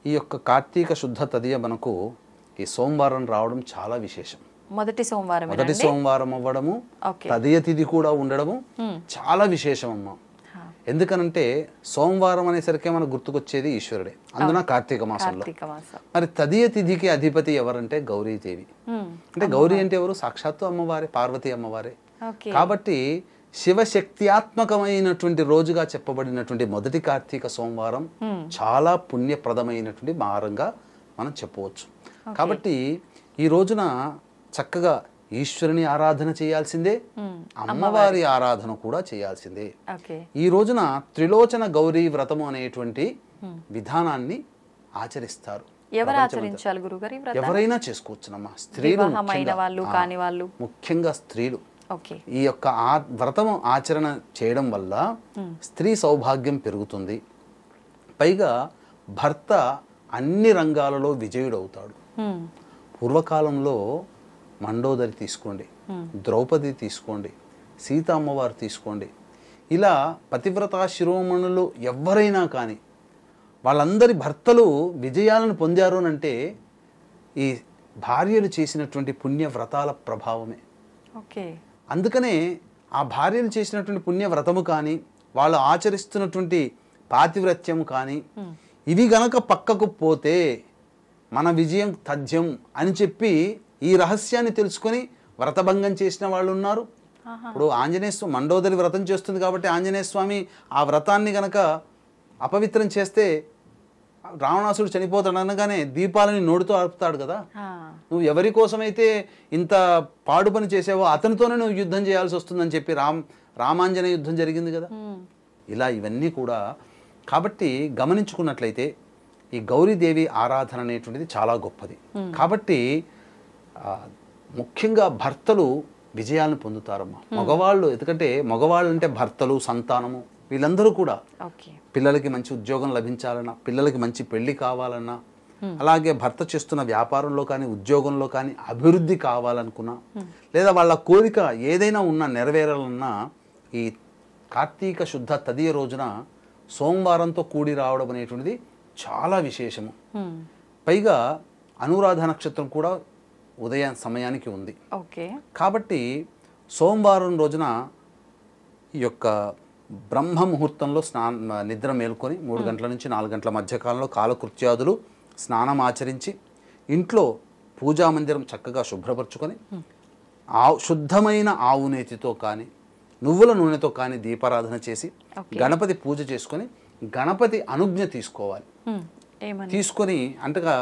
ఈ యొక్క కార్తీక శుద్ధ తదియ మనకు ఈ సోమవారం రావడం చాలా విశేషం మొదటి సోమవారం మొదటి సోమవారం అవ్వడము తదియ తిథి కూడా ఉండడము చాలా విశేషం అమ్మా ఎందుకనంటే సోమవారం అనేసరికి మనకు గుర్తుకొచ్చేది ఈశ్వరుడే అందున కార్తీక మాసంలో మరి తదియ తిథికి అధిపతి ఎవరంటే గౌరీదేవి అంటే గౌరీ అంటే ఎవరు సాక్షాత్తు అమ్మవారే పార్వతి అమ్మవారే కాబట్టి శివశక్త్యాత్మకమైనటువంటి రోజుగా చెప్పబడినటువంటి మొదటి కార్తీక సోమవారం hmm. చాలా పుణ్యప్రదమైనటువంటి వారంగా మనం చెప్పవచ్చు కాబట్టి ఈ రోజున చక్కగా ఈశ్వరుని ఆరాధన చేయాల్సిందే hmm. అమ్మవారి ఆరాధన కూడా చేయాల్సిందే ఈ రోజున త్రిలోచన గౌరీ వ్రతము అనేటువంటి hmm. విధానాన్ని ఆచరిస్తారు ఎవరైనా చేసుకోవచ్చునమ్మా స్త్రీలు ముఖ్యంగా స్త్రీలు ఈ యొక్క ఆ వ్రతం ఆచరణ చేయడం వల్ల స్త్రీ సౌభాగ్యం పెరుగుతుంది పైగా భర్త అన్ని రంగాలలో విజయుడవుతాడు పూర్వకాలంలో మండోదరి తీసుకోండి ద్రౌపది తీసుకోండి సీతామ్మవారు తీసుకోండి ఇలా పతివ్రత శిరోమణులు ఎవరైనా కానీ వాళ్ళందరి భర్తలు విజయాలను పొందారు అంటే ఈ భార్యలు చేసినటువంటి పుణ్య వ్రతాల ప్రభావమే ఓకే అందుకనే ఆ భార్యలు చేసినటువంటి పుణ్యవ్రతము కానీ వాళ్ళు ఆచరిస్తున్నటువంటి పాతివ్రత్యం కానీ ఇవి గనక పక్కకు పోతే మన విజయం తథ్యం అని చెప్పి ఈ రహస్యాన్ని తెలుసుకొని వ్రతభంగం చేసిన వాళ్ళు ఉన్నారు ఇప్పుడు ఆంజనేయ స్వామి మండోదరి వ్రతం చేస్తుంది కాబట్టి ఆంజనేయ స్వామి ఆ వ్రతాన్ని గనక అపవిత్రం చేస్తే రావణాసుడు చనిపోతాడు అనగానే దీపాలని నోడుతో ఆపుతాడు కదా నువ్వు ఎవరి కోసమైతే ఇంత పాడు పని చేసావో అతనితోనే నువ్వు యుద్ధం చేయాల్సి వస్తుందని చెప్పి రామ్ రామాంజన యుద్ధం జరిగింది కదా ఇలా ఇవన్నీ కూడా కాబట్టి గమనించుకున్నట్లయితే ఈ గౌరీదేవి ఆరాధన అనేటువంటిది చాలా గొప్పది కాబట్టి ముఖ్యంగా భర్తలు విజయాలను పొందుతారమ్మా మగవాళ్ళు ఎందుకంటే మగవాళ్ళు అంటే భర్తలు సంతానము వీళ్ళందరూ కూడా పిల్లలకి మంచి ఉద్యోగం లభించాలన్నా పిల్లలకి మంచి పెళ్లి కావాలన్నా అలాగే భర్త చేస్తున్న వ్యాపారంలో కానీ ఉద్యోగంలో కానీ అభివృద్ధి కావాలనుకున్నా లేదా వాళ్ళ కోరిక ఏదైనా ఉన్నా నెరవేరాలన్నా ఈ కార్తీక శుద్ధ తదియ రోజున సోమవారంతో కూడి రావడం అనేటువంటిది చాలా విశేషము పైగా అనురాధ నక్షత్రం కూడా ఉదయ సమయానికి ఉంది కాబట్టి సోమవారం రోజున ఈ యొక్క బ్రహ్మ ముహూర్తంలో స్నాన నిద్ర మేల్కొని మూడు గంటల నుంచి నాలుగు గంటల మధ్యకాలంలో కాలకృత్యాదులు స్నానం ఆచరించి ఇంట్లో పూజా మందిరం చక్కగా శుభ్రపరచుకొని ఆవు శుద్ధమైన ఆవు నేతితో కానీ నువ్వుల నూనెతో కానీ దీపారాధన చేసి గణపతి పూజ చేసుకొని గణపతి అనుజ్ఞ తీసుకోవాలి తీసుకొని అంటగా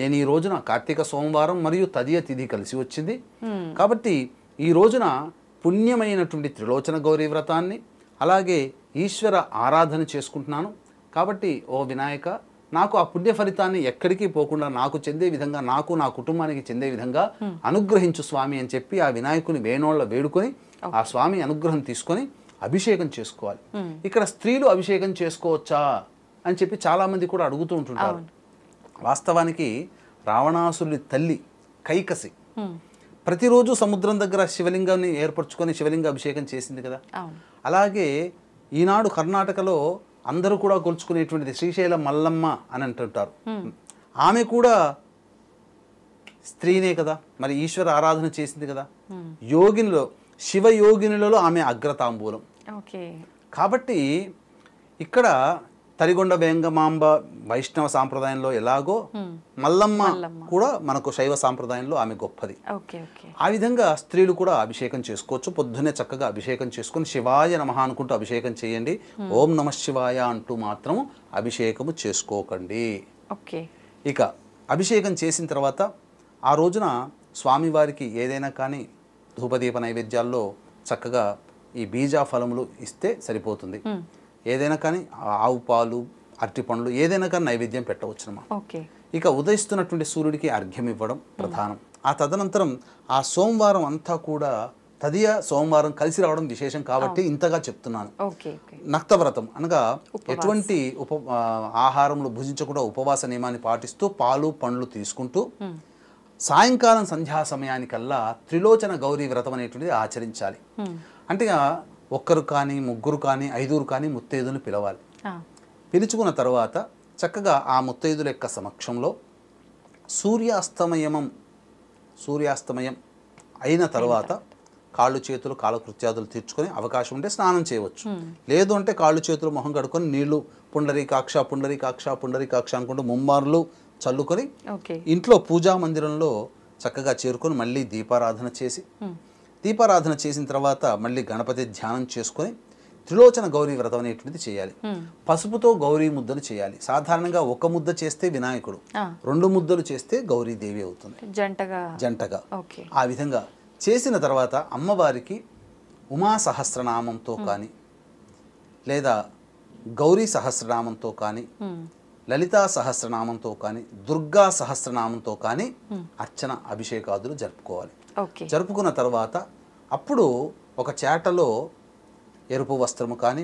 నేను ఈ రోజున కార్తీక సోమవారం మరియు తదియ తిథి కలిసి వచ్చింది కాబట్టి ఈ రోజున పుణ్యమైనటువంటి త్రిలోచన గౌరీ వ్రతాన్ని అలాగే ఈశ్వర ఆరాధన చేసుకుంటున్నాను కాబట్టి ఓ వినాయక నాకు ఆ పుణ్య ఫలితాన్ని ఎక్కడికి పోకుండా నాకు చెందే విధంగా నాకు నా కుటుంబానికి చెందే విధంగా అనుగ్రహించు స్వామి అని చెప్పి ఆ వినాయకుని వేణోళ్ళ వేడుకొని ఆ స్వామి అనుగ్రహం తీసుకొని అభిషేకం చేసుకోవాలి ఇక్కడ స్త్రీలు అభిషేకం చేసుకోవచ్చా అని చెప్పి చాలామంది కూడా అడుగుతూ ఉంటుంటారు వాస్తవానికి రావణాసురుడి తల్లి కైకసి ప్రతిరోజు సముద్రం దగ్గర శివలింగాన్ని ఏర్పరచుకొని శివలింగ అభిషేకం చేసింది కదా అలాగే ఈనాడు కర్ణాటకలో అందరూ కూడా కొలుచుకునేటువంటిది శ్రీశైల మల్లమ్మ అని అంటుంటారు ఆమె కూడా స్త్రీనే కదా మరి ఈశ్వర ఆరాధన చేసింది కదా యోగినిలో శివ యోగినులలో ఆమె అగ్రతాంబూలం కాబట్టి ఇక్కడ తరిగొండ వేంగమాంబ వైష్ణవ సాంప్రదాయంలో ఎలాగో మల్లమ్మ కూడా మనకు శైవ సాంప్రదాయంలో ఆమె గొప్పది ఆ విధంగా స్త్రీలు కూడా అభిషేకం చేసుకోవచ్చు పొద్దున్నే చక్కగా అభిషేకం చేసుకుని శివాయ నమ అనుకుంటూ అభిషేకం చేయండి ఓం నమ శివాయ అంటూ మాత్రం అభిషేకము చేసుకోకండి ఇక అభిషేకం చేసిన తర్వాత ఆ రోజున స్వామివారికి ఏదైనా కానీ ధూపదీప నైవేద్యాల్లో చక్కగా ఈ బీజా ఫలములు ఇస్తే సరిపోతుంది ఏదైనా కానీ ఆవు పాలు అరటి పండ్లు ఏదైనా కానీ నైవేద్యం పెట్టవచ్చు ఓకే ఇక ఉదయిస్తున్నటువంటి సూర్యుడికి అర్ఘ్యం ఇవ్వడం ప్రధానం ఆ తదనంతరం ఆ సోమవారం అంతా కూడా తదియ సోమవారం కలిసి రావడం విశేషం కాబట్టి ఇంతగా చెప్తున్నాను నక్తవ్రతం అనగా ఎటువంటి ఉప ఆహారంలో భుజించకుండా ఉపవాస నియమాన్ని పాటిస్తూ పాలు పండ్లు తీసుకుంటూ సాయంకాలం సంధ్యా సమయానికల్లా త్రిలోచన గౌరీ వ్రతం అనేటువంటిది ఆచరించాలి అంటే ఒక్కరు కానీ ముగ్గురు కానీ ఐదుగురు కానీ ముత్తైదుని పిలవాలి పిలుచుకున్న తర్వాత చక్కగా ఆ ముత్తైదుల యొక్క సమక్షంలో సూర్యాస్తమయమం సూర్యాస్తమయం అయిన తర్వాత కాళ్ళు చేతులు కాలకృత్యాదులు తీర్చుకొని అవకాశం ఉంటే స్నానం చేయవచ్చు లేదు అంటే కాళ్ళు చేతులు మొహం కడుకొని నీళ్లు కాక్ష పుండరి కాక్ష అనుకుంటూ ముమ్మార్లు చల్లుకొని ఇంట్లో పూజా మందిరంలో చక్కగా చేరుకొని మళ్ళీ దీపారాధన చేసి దీపారాధన చేసిన తర్వాత మళ్ళీ గణపతి ధ్యానం చేసుకొని త్రిలోచన గౌరీ వ్రతం అనేటువంటిది చేయాలి పసుపుతో గౌరీ ముద్దలు చేయాలి సాధారణంగా ఒక ముద్ద చేస్తే వినాయకుడు రెండు ముద్దలు చేస్తే గౌరీదేవి అవుతుంది జంటగా జంటగా ఆ విధంగా చేసిన తర్వాత అమ్మవారికి ఉమా సహస్రనామంతో కానీ లేదా గౌరీ సహస్రనామంతో కానీ లలితా సహస్రనామంతో కానీ దుర్గా సహస్రనామంతో కానీ అర్చన అభిషేకాదులు జరుపుకోవాలి జరుపుకున్న తర్వాత అప్పుడు ఒక చేటలో ఎరుపు వస్త్రము కానీ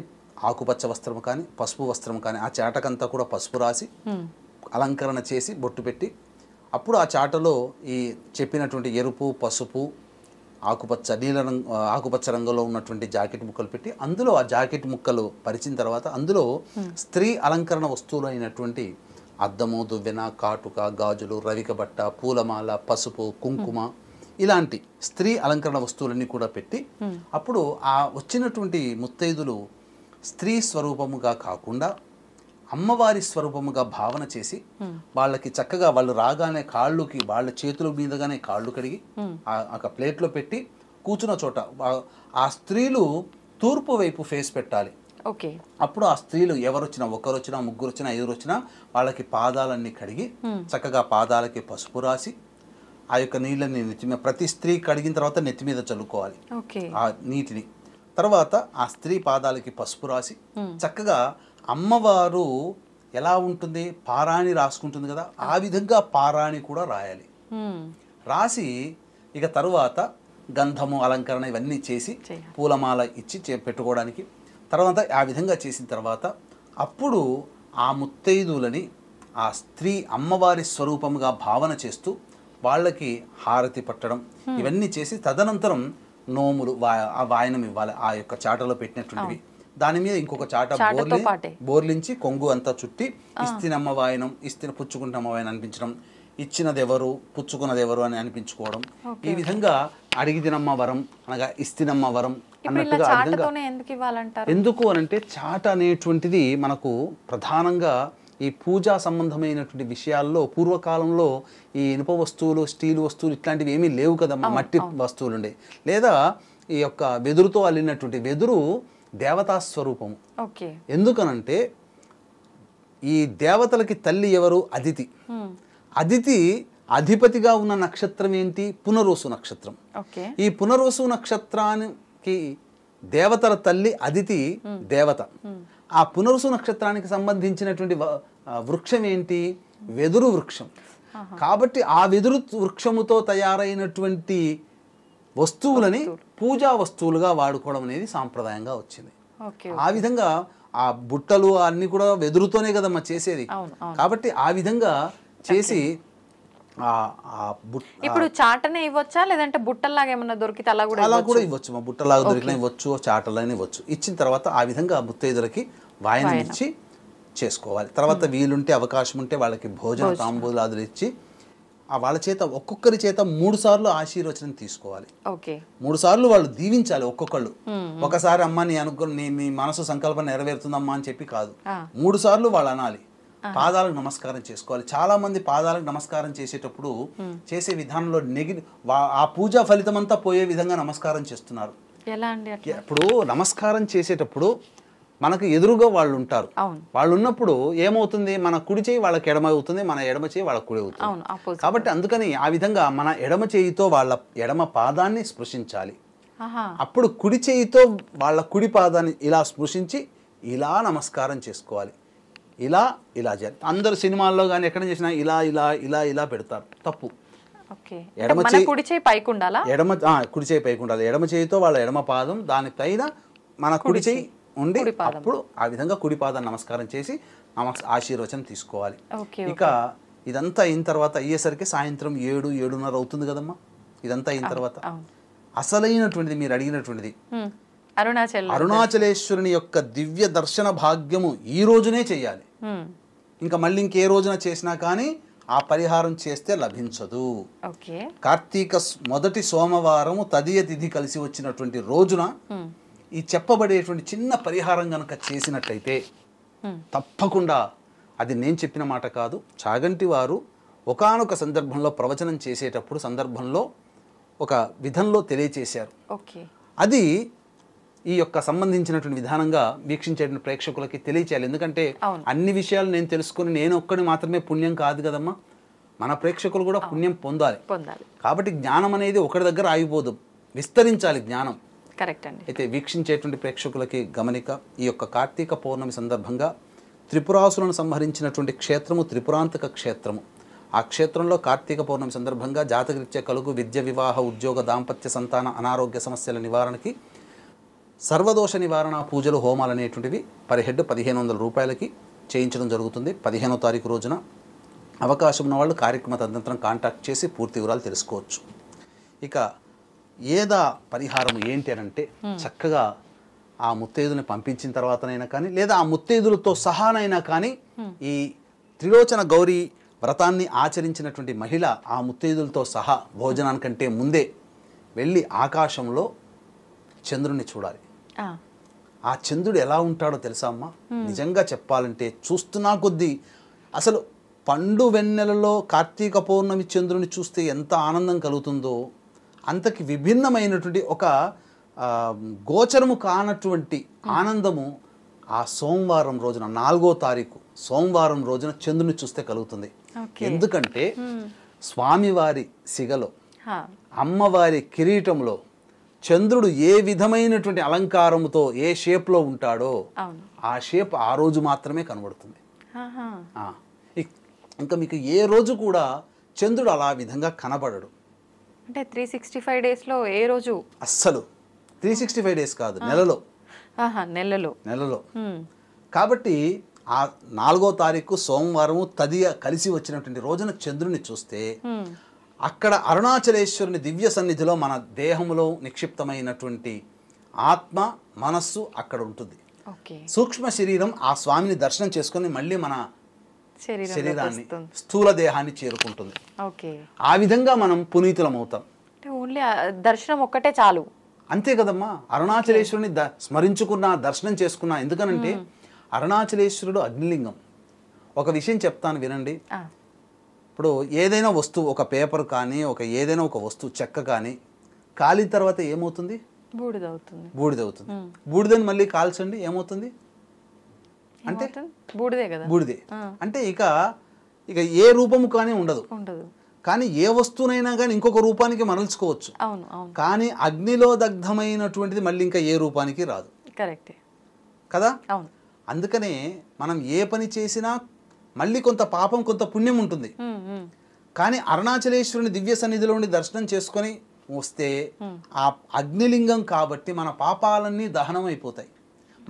ఆకుపచ్చ వస్త్రము కానీ పసుపు వస్త్రము కానీ ఆ చేటకంతా కూడా పసుపు రాసి అలంకరణ చేసి బొట్టు పెట్టి అప్పుడు ఆ చాటలో ఈ చెప్పినటువంటి ఎరుపు పసుపు ఆకుపచ్చ నీల రంగు ఆకుపచ్చ రంగులో ఉన్నటువంటి జాకెట్ ముక్కలు పెట్టి అందులో ఆ జాకెట్ ముక్కలు పరిచిన తర్వాత అందులో స్త్రీ అలంకరణ వస్తువులు అయినటువంటి అద్దము దువ్వెన కాటుక గాజులు రవిక బట్ట పూలమాల పసుపు కుంకుమ ఇలాంటి స్త్రీ అలంకరణ వస్తువులన్నీ కూడా పెట్టి అప్పుడు ఆ వచ్చినటువంటి ముత్తైదులు స్త్రీ స్వరూపముగా కాకుండా అమ్మవారి స్వరూపముగా భావన చేసి వాళ్ళకి చక్కగా వాళ్ళు రాగానే కాళ్ళుకి వాళ్ళ చేతుల మీదగానే కాళ్ళు కడిగి ఒక ప్లేట్లో పెట్టి కూర్చున్న చోట ఆ స్త్రీలు తూర్పు వైపు ఫేస్ పెట్టాలి ఓకే అప్పుడు ఆ స్త్రీలు వచ్చినా ఒకరు వచ్చినా ముగ్గురు వచ్చినా ఐదు వచ్చినా వాళ్ళకి పాదాలన్నీ కడిగి చక్కగా పాదాలకి పసుపు రాసి ఆ యొక్క నీళ్ళని నెత్తి మీద ప్రతి స్త్రీ కడిగిన తర్వాత నెత్తి మీద చల్లుకోవాలి ఆ నీటిని తర్వాత ఆ స్త్రీ పాదాలకి పసుపు రాసి hmm. చక్కగా అమ్మవారు ఎలా ఉంటుంది పారాణి రాసుకుంటుంది కదా ఆ విధంగా పారాణి కూడా రాయాలి hmm. రాసి ఇక తరువాత గంధము అలంకరణ ఇవన్నీ చేసి పూలమాల ఇచ్చి పెట్టుకోవడానికి తర్వాత ఆ విధంగా చేసిన తర్వాత అప్పుడు ఆ ముత్తైదులని ఆ స్త్రీ అమ్మవారి స్వరూపముగా భావన చేస్తూ వాళ్ళకి హారతి పట్టడం ఇవన్నీ చేసి తదనంతరం నోములు ఆ వాయనం ఇవ్వాలి ఆ యొక్క చాటలో పెట్టినటువంటివి దాని మీద ఇంకొక చాట బోర్లి బోర్లించి కొంగు అంతా చుట్టి ఇస్తినమ్మ వాయనం ఇస్తిన పుచ్చుకుంటమ్మ వాయనం అనిపించడం ఇచ్చినది ఎవరు పుచ్చుకున్నది ఎవరు అని అనిపించుకోవడం ఈ విధంగా అడిగిదినమ్మ వరం అనగా ఇస్తినమ్మ వరం అన్నట్టుగా ఎందుకు అనంటే చాట అనేటువంటిది మనకు ప్రధానంగా ఈ పూజా సంబంధమైనటువంటి విషయాల్లో పూర్వకాలంలో ఈ ఇనుప వస్తువులు స్టీల్ వస్తువులు ఇట్లాంటివి ఏమీ లేవు కదమ్మా మట్టి వస్తువులు ఉండే లేదా ఈ యొక్క వెదురుతో అల్లినటువంటి వెదురు దేవతా స్వరూపము ఎందుకనంటే ఈ దేవతలకి తల్లి ఎవరు అదితి అదితి అధిపతిగా ఉన్న నక్షత్రం ఏంటి పునరోసు నక్షత్రం ఈ పునరోసు నక్షత్రానికి దేవతల తల్లి అదితి దేవత ఆ పునరుసు నక్షత్రానికి సంబంధించినటువంటి వృక్షం ఏంటి వెదురు వృక్షం కాబట్టి ఆ వెదురు వృక్షముతో తయారైనటువంటి వస్తువులని పూజా వస్తువులుగా వాడుకోవడం అనేది సాంప్రదాయంగా వచ్చింది ఆ విధంగా ఆ బుట్టలు అన్ని కూడా వెదురుతోనే మా చేసేది కాబట్టి ఆ విధంగా చేసి ఇప్పుడు చాటనే ఇవ్వచ్చా లేదంటే బుట్టలాగా ఏమన్నా దొరికితే అలా కూడా అలా కూడా ఇవ్వచ్చు మా బుట్టలాగా దొరికినా ఇవ్వచ్చు చాటలైనా ఇవ్వచ్చు ఇచ్చిన తర్వాత ఆ విధంగా ముత్తైదులకి వాయనం ఇచ్చి చేసుకోవాలి తర్వాత వీలుంటే అవకాశం ఉంటే వాళ్ళకి భోజన తాంబూలాదులు ఇచ్చి ఆ వాళ్ళ చేత ఒక్కొక్కరి చేత మూడు సార్లు ఆశీర్వచనం తీసుకోవాలి మూడు సార్లు వాళ్ళు దీవించాలి ఒక్కొక్కళ్ళు ఒకసారి అమ్మ నీ అనుకుని నీ మీ మనసు సంకల్పం నెరవేరుతుందమ్మా అని చెప్పి కాదు మూడు సార్లు వాళ్ళు అనాలి పాదాలకు నమస్కారం చేసుకోవాలి చాలా మంది పాదాలకు నమస్కారం చేసేటప్పుడు చేసే విధానంలో నెగి ఆ పూజా ఫలితం అంతా పోయే విధంగా నమస్కారం చేస్తున్నారు ఇప్పుడు నమస్కారం చేసేటప్పుడు మనకు ఎదురుగా వాళ్ళు ఉంటారు వాళ్ళు ఉన్నప్పుడు ఏమవుతుంది మన కుడి చేయి వాళ్ళకి ఎడమ అవుతుంది మన ఎడమ చేయి వాళ్ళకి కుడి అవుతుంది కాబట్టి అందుకని ఆ విధంగా మన ఎడమ చేయితో వాళ్ళ ఎడమ పాదాన్ని స్పృశించాలి అప్పుడు కుడి చేయితో వాళ్ళ కుడి పాదాన్ని ఇలా స్పృశించి ఇలా నమస్కారం చేసుకోవాలి ఇలా ఇలా చేయాలి అందరు సినిమాల్లో కానీ ఎక్కడ చేసినా ఇలా ఇలా ఇలా ఇలా పెడతారు తప్పు ఎడమ చేయి ఎడమ కుడి చేయి పైకి ఉండాలి ఎడమ చేయితో వాళ్ళ ఎడమ పాదం దానిపైన మన కుడి చేయి ఉండి అప్పుడు ఆ విధంగా కుడిపాదాన్ని నమస్కారం చేసి ఆశీర్వచనం తీసుకోవాలి ఇక ఇదంతా అయిన తర్వాత అయ్యేసరికి సాయంత్రం ఏడు ఏడున్నర అవుతుంది కదమ్మా ఇదంతా అయిన తర్వాత అసలైనటువంటిది మీరు అడిగినటువంటిది అరుణాచల్ అరుణాచలేశ్వరుని యొక్క దివ్య దర్శన భాగ్యము ఈ రోజునే చేయాలి ఇంకా మళ్ళీ ఇంకే రోజున చేసినా కానీ ఆ పరిహారం చేస్తే లభించదు కార్తీక మొదటి సోమవారము తదియ తిథి కలిసి వచ్చినటువంటి రోజున ఈ చెప్పబడేటువంటి చిన్న పరిహారం కనుక చేసినట్లయితే తప్పకుండా అది నేను చెప్పిన మాట కాదు చాగంటి వారు ఒకనొక సందర్భంలో ప్రవచనం చేసేటప్పుడు సందర్భంలో ఒక విధంలో తెలియచేశారు అది ఈ యొక్క సంబంధించినటువంటి విధానంగా వీక్షించేటువంటి ప్రేక్షకులకి తెలియచేయాలి ఎందుకంటే అన్ని విషయాలు నేను తెలుసుకుని నేను ఒక్కడి మాత్రమే పుణ్యం కాదు కదమ్మా మన ప్రేక్షకులు కూడా పుణ్యం పొందాలి కాబట్టి జ్ఞానం అనేది ఒకరి దగ్గర ఆగిపోదు విస్తరించాలి జ్ఞానం కరెక్ట్ అండి అయితే వీక్షించేటువంటి ప్రేక్షకులకి గమనిక ఈ యొక్క కార్తీక పౌర్ణమి సందర్భంగా త్రిపురాసులను సంహరించినటువంటి క్షేత్రము త్రిపురాంతక క్షేత్రము ఆ క్షేత్రంలో కార్తీక పౌర్ణమి సందర్భంగా జాతకరీత్యా కలుగు విద్య వివాహ ఉద్యోగ దాంపత్య సంతాన అనారోగ్య సమస్యల నివారణకి సర్వదోష నివారణ పూజలు హోమాలు అనేటువంటివి పర్ హెడ్ పదిహేను వందల రూపాయలకి చేయించడం జరుగుతుంది పదిహేనో తారీఖు రోజున అవకాశం ఉన్న వాళ్ళు కార్యక్రమ తదనంతరం కాంటాక్ట్ చేసి పూర్తి వివరాలు తెలుసుకోవచ్చు ఇక ఏదా పరిహారం ఏంటి అని అంటే చక్కగా ఆ ముత్తైదుని పంపించిన తర్వాతనైనా కానీ లేదా ఆ ముత్తైదులతో సహానైనా కానీ ఈ త్రిలోచన గౌరీ వ్రతాన్ని ఆచరించినటువంటి మహిళ ఆ ముత్తైదులతో సహా భోజనానికంటే ముందే వెళ్ళి ఆకాశంలో చంద్రుణ్ణి చూడాలి ఆ చంద్రుడు ఎలా ఉంటాడో తెలుసా అమ్మా నిజంగా చెప్పాలంటే చూస్తున్నా కొద్దీ అసలు పండు వెన్నెలలో కార్తీక పౌర్ణమి చంద్రుని చూస్తే ఎంత ఆనందం కలుగుతుందో అంతకి విభిన్నమైనటువంటి ఒక గోచరము కానటువంటి ఆనందము ఆ సోమవారం రోజున నాలుగో తారీఖు సోమవారం రోజున చంద్రుని చూస్తే కలుగుతుంది ఎందుకంటే స్వామివారి సిగలో అమ్మవారి కిరీటంలో చంద్రుడు ఏ విధమైనటువంటి అలంకారముతో ఏ షేప్లో ఉంటాడో ఆ షేప్ ఆ రోజు మాత్రమే కనబడుతుంది ఇంకా మీకు ఏ రోజు కూడా చంద్రుడు అలా విధంగా కనబడడు అంటే త్రీ సిక్స్టీ ఫైవ్ డేస్లో ఏ రోజు అస్సలు త్రీ సిక్స్టీ ఫైవ్ డేస్ కాదు నెలలో నెలలో నెలలో కాబట్టి ఆ నాలుగో తారీఖు సోమవారం తదియ కలిసి వచ్చినటువంటి రోజున చంద్రుని చూస్తే అక్కడ అరుణాచలేశ్వరుని దివ్య సన్నిధిలో మన దేహంలో నిక్షిప్తమైనటువంటి ఆత్మ మనస్సు అక్కడ ఉంటుంది సూక్ష్మ శరీరం ఆ స్వామిని దర్శనం చేసుకుని మళ్ళీ మన శరీరాన్ని స్థూల దేహాన్ని చేరుకుంటుంది ఆ విధంగా మనం పునీతులం అవుతాం ఓన్లీ దర్శనం ఒక్కటే చాలు అంతే కదమ్మా అరుణాచలేశ్వరుని ద స్మరించుకున్నా దర్శనం చేసుకున్నా ఎందుకనంటే అరుణాచలేశ్వరుడు అగ్నిలింగం ఒక విషయం చెప్తాను వినండి ఇప్పుడు ఏదైనా వస్తువు ఒక పేపర్ కానీ ఒక ఏదైనా ఒక వస్తువు చెక్క కానీ కాలిన తర్వాత ఏమవుతుంది బూడిదవుతుంది బూడిదవుతుంది బూడిదని మళ్ళీ కాల్చండి ఏమవుతుంది అంటే బూడిదే కదా బూడిదే అంటే ఇక ఇక ఏ రూపము కానీ ఉండదు కానీ ఏ వస్తువునైనా కానీ ఇంకొక రూపానికి మరల్చుకోవచ్చు కానీ అగ్నిలో దగ్ధమైనటువంటిది మళ్ళీ ఇంకా ఏ రూపానికి రాదు కదా అందుకనే మనం ఏ పని చేసినా మళ్ళీ కొంత పాపం కొంత పుణ్యం ఉంటుంది కానీ అరుణాచలేశ్వరుని దివ్య సన్నిధిలో దర్శనం చేసుకొని వస్తే ఆ అగ్నిలింగం కాబట్టి మన పాపాలన్నీ దహనం అయిపోతాయి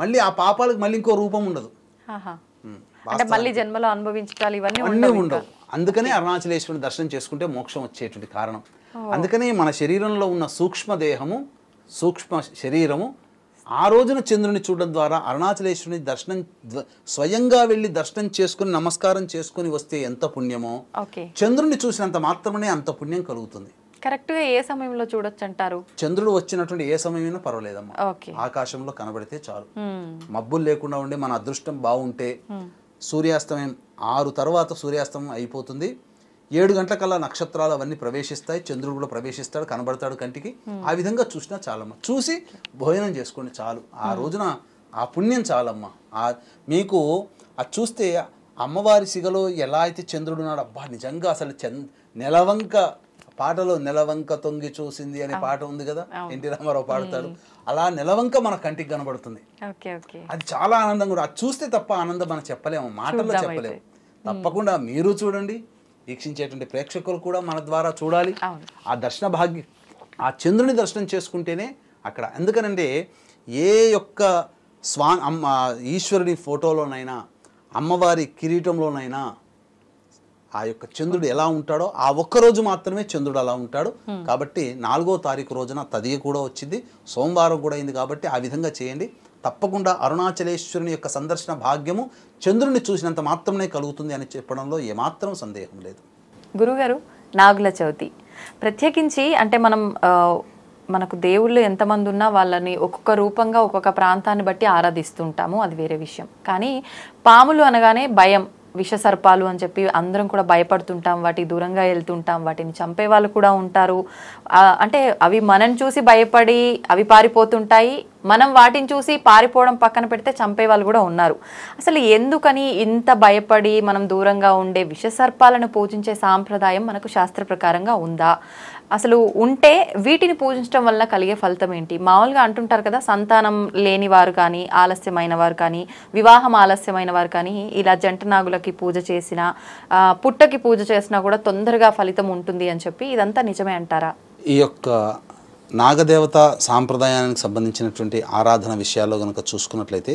మళ్ళీ ఆ పాపాలకు మళ్ళీ ఇంకో రూపం ఉండదు అంటే మళ్ళీ జన్మలో అనుభవించాలి ఇవన్నీ అన్నీ ఉండవు అందుకనే అరుణాచలేశ్వరుని దర్శనం చేసుకుంటే మోక్షం వచ్చేటువంటి కారణం అందుకనే మన శరీరంలో ఉన్న సూక్ష్మ దేహము సూక్ష్మ శరీరము ఆ రోజున చంద్రుని చూడడం ద్వారా అరుణాచలేశ్వరుని దర్శనం స్వయంగా వెళ్ళి దర్శనం చేసుకుని నమస్కారం చేసుకుని వస్తే ఎంత పుణ్యమో చంద్రుని చూసినంత మాత్రమే అంత పుణ్యం కలుగుతుంది గా ఏ సమయంలో చూడొచ్చు అంటారు చంద్రుడు వచ్చినటువంటి ఏ సమయమైనా పర్వాలేదమ్మా ఆకాశంలో కనబడితే చాలు మబ్బులు లేకుండా ఉండే మన అదృష్టం బాగుంటే సూర్యాస్తమయం ఆరు తర్వాత సూర్యాస్తమయం అయిపోతుంది ఏడు గంటల కల్లా నక్షత్రాలు అవన్నీ ప్రవేశిస్తాయి చంద్రుడు కూడా ప్రవేశిస్తాడు కనబడతాడు కంటికి ఆ విధంగా చూసినా చాలమ్మా చూసి భోజనం చేసుకోండి చాలు ఆ రోజున ఆ పుణ్యం చాలమ్మా ఆ మీకు అది చూస్తే అమ్మవారి సిగలో ఎలా అయితే చంద్రుడు ఉన్నాడు అబ్బా నిజంగా అసలు చంద్ నెలవంక పాటలో నెలవంక తొంగి చూసింది అనే పాట ఉంది కదా ఎన్టీ రామారావు పాడతాడు అలా నెలవంక మన కంటికి కనబడుతుంది అది చాలా ఆనందం కూడా అది చూస్తే తప్ప ఆనందం మనం చెప్పలేము మాటల్లో చెప్పలేము తప్పకుండా మీరు చూడండి వీక్షించేటువంటి ప్రేక్షకులు కూడా మన ద్వారా చూడాలి ఆ దర్శన భాగ్యం ఆ చంద్రుని దర్శనం చేసుకుంటేనే అక్కడ ఎందుకనంటే ఏ యొక్క స్వా అమ్మ ఈశ్వరుని ఫోటోలోనైనా అమ్మవారి కిరీటంలోనైనా ఆ యొక్క చంద్రుడు ఎలా ఉంటాడో ఆ ఒక్కరోజు మాత్రమే చంద్రుడు అలా ఉంటాడు hmm. కాబట్టి నాలుగో తారీఖు రోజున తదియ కూడా వచ్చింది సోమవారం కూడా అయింది కాబట్టి ఆ విధంగా చేయండి తప్పకుండా అరుణాచలేశ్వరుని యొక్క సందర్శన భాగ్యము చంద్రుడిని చూసినంత మాత్రమే కలుగుతుంది అని చెప్పడంలో ఏమాత్రం సందేహం లేదు గురుగారు నాగుల చవితి ప్రత్యేకించి అంటే మనం మనకు దేవుళ్ళు ఎంతమంది ఉన్నా వాళ్ళని ఒక్కొక్క రూపంగా ఒక్కొక్క ప్రాంతాన్ని బట్టి ఆరాధిస్తుంటాము అది వేరే విషయం కానీ పాములు అనగానే భయం విష సర్పాలు అని చెప్పి అందరం కూడా భయపడుతుంటాం వాటి దూరంగా వెళ్తుంటాం వాటిని చంపే వాళ్ళు కూడా ఉంటారు అంటే అవి మనం చూసి భయపడి అవి పారిపోతుంటాయి మనం వాటిని చూసి పారిపోవడం పక్కన పెడితే చంపే వాళ్ళు కూడా ఉన్నారు అసలు ఎందుకని ఇంత భయపడి మనం దూరంగా ఉండే విష సర్పాలను పూజించే సాంప్రదాయం మనకు శాస్త్ర ప్రకారంగా ఉందా అసలు ఉంటే వీటిని పూజించడం వల్ల కలిగే ఫలితం ఏంటి మామూలుగా అంటుంటారు కదా సంతానం లేని వారు కానీ ఆలస్యమైన వారు కానీ వివాహం ఆలస్యమైన వారు కానీ ఇలా జంట నాగులకి పూజ చేసిన పుట్టకి పూజ చేసినా కూడా తొందరగా ఫలితం ఉంటుంది అని చెప్పి ఇదంతా నిజమే అంటారా ఈ యొక్క నాగదేవత సాంప్రదాయానికి సంబంధించినటువంటి ఆరాధన విషయాల్లో కనుక చూసుకున్నట్లయితే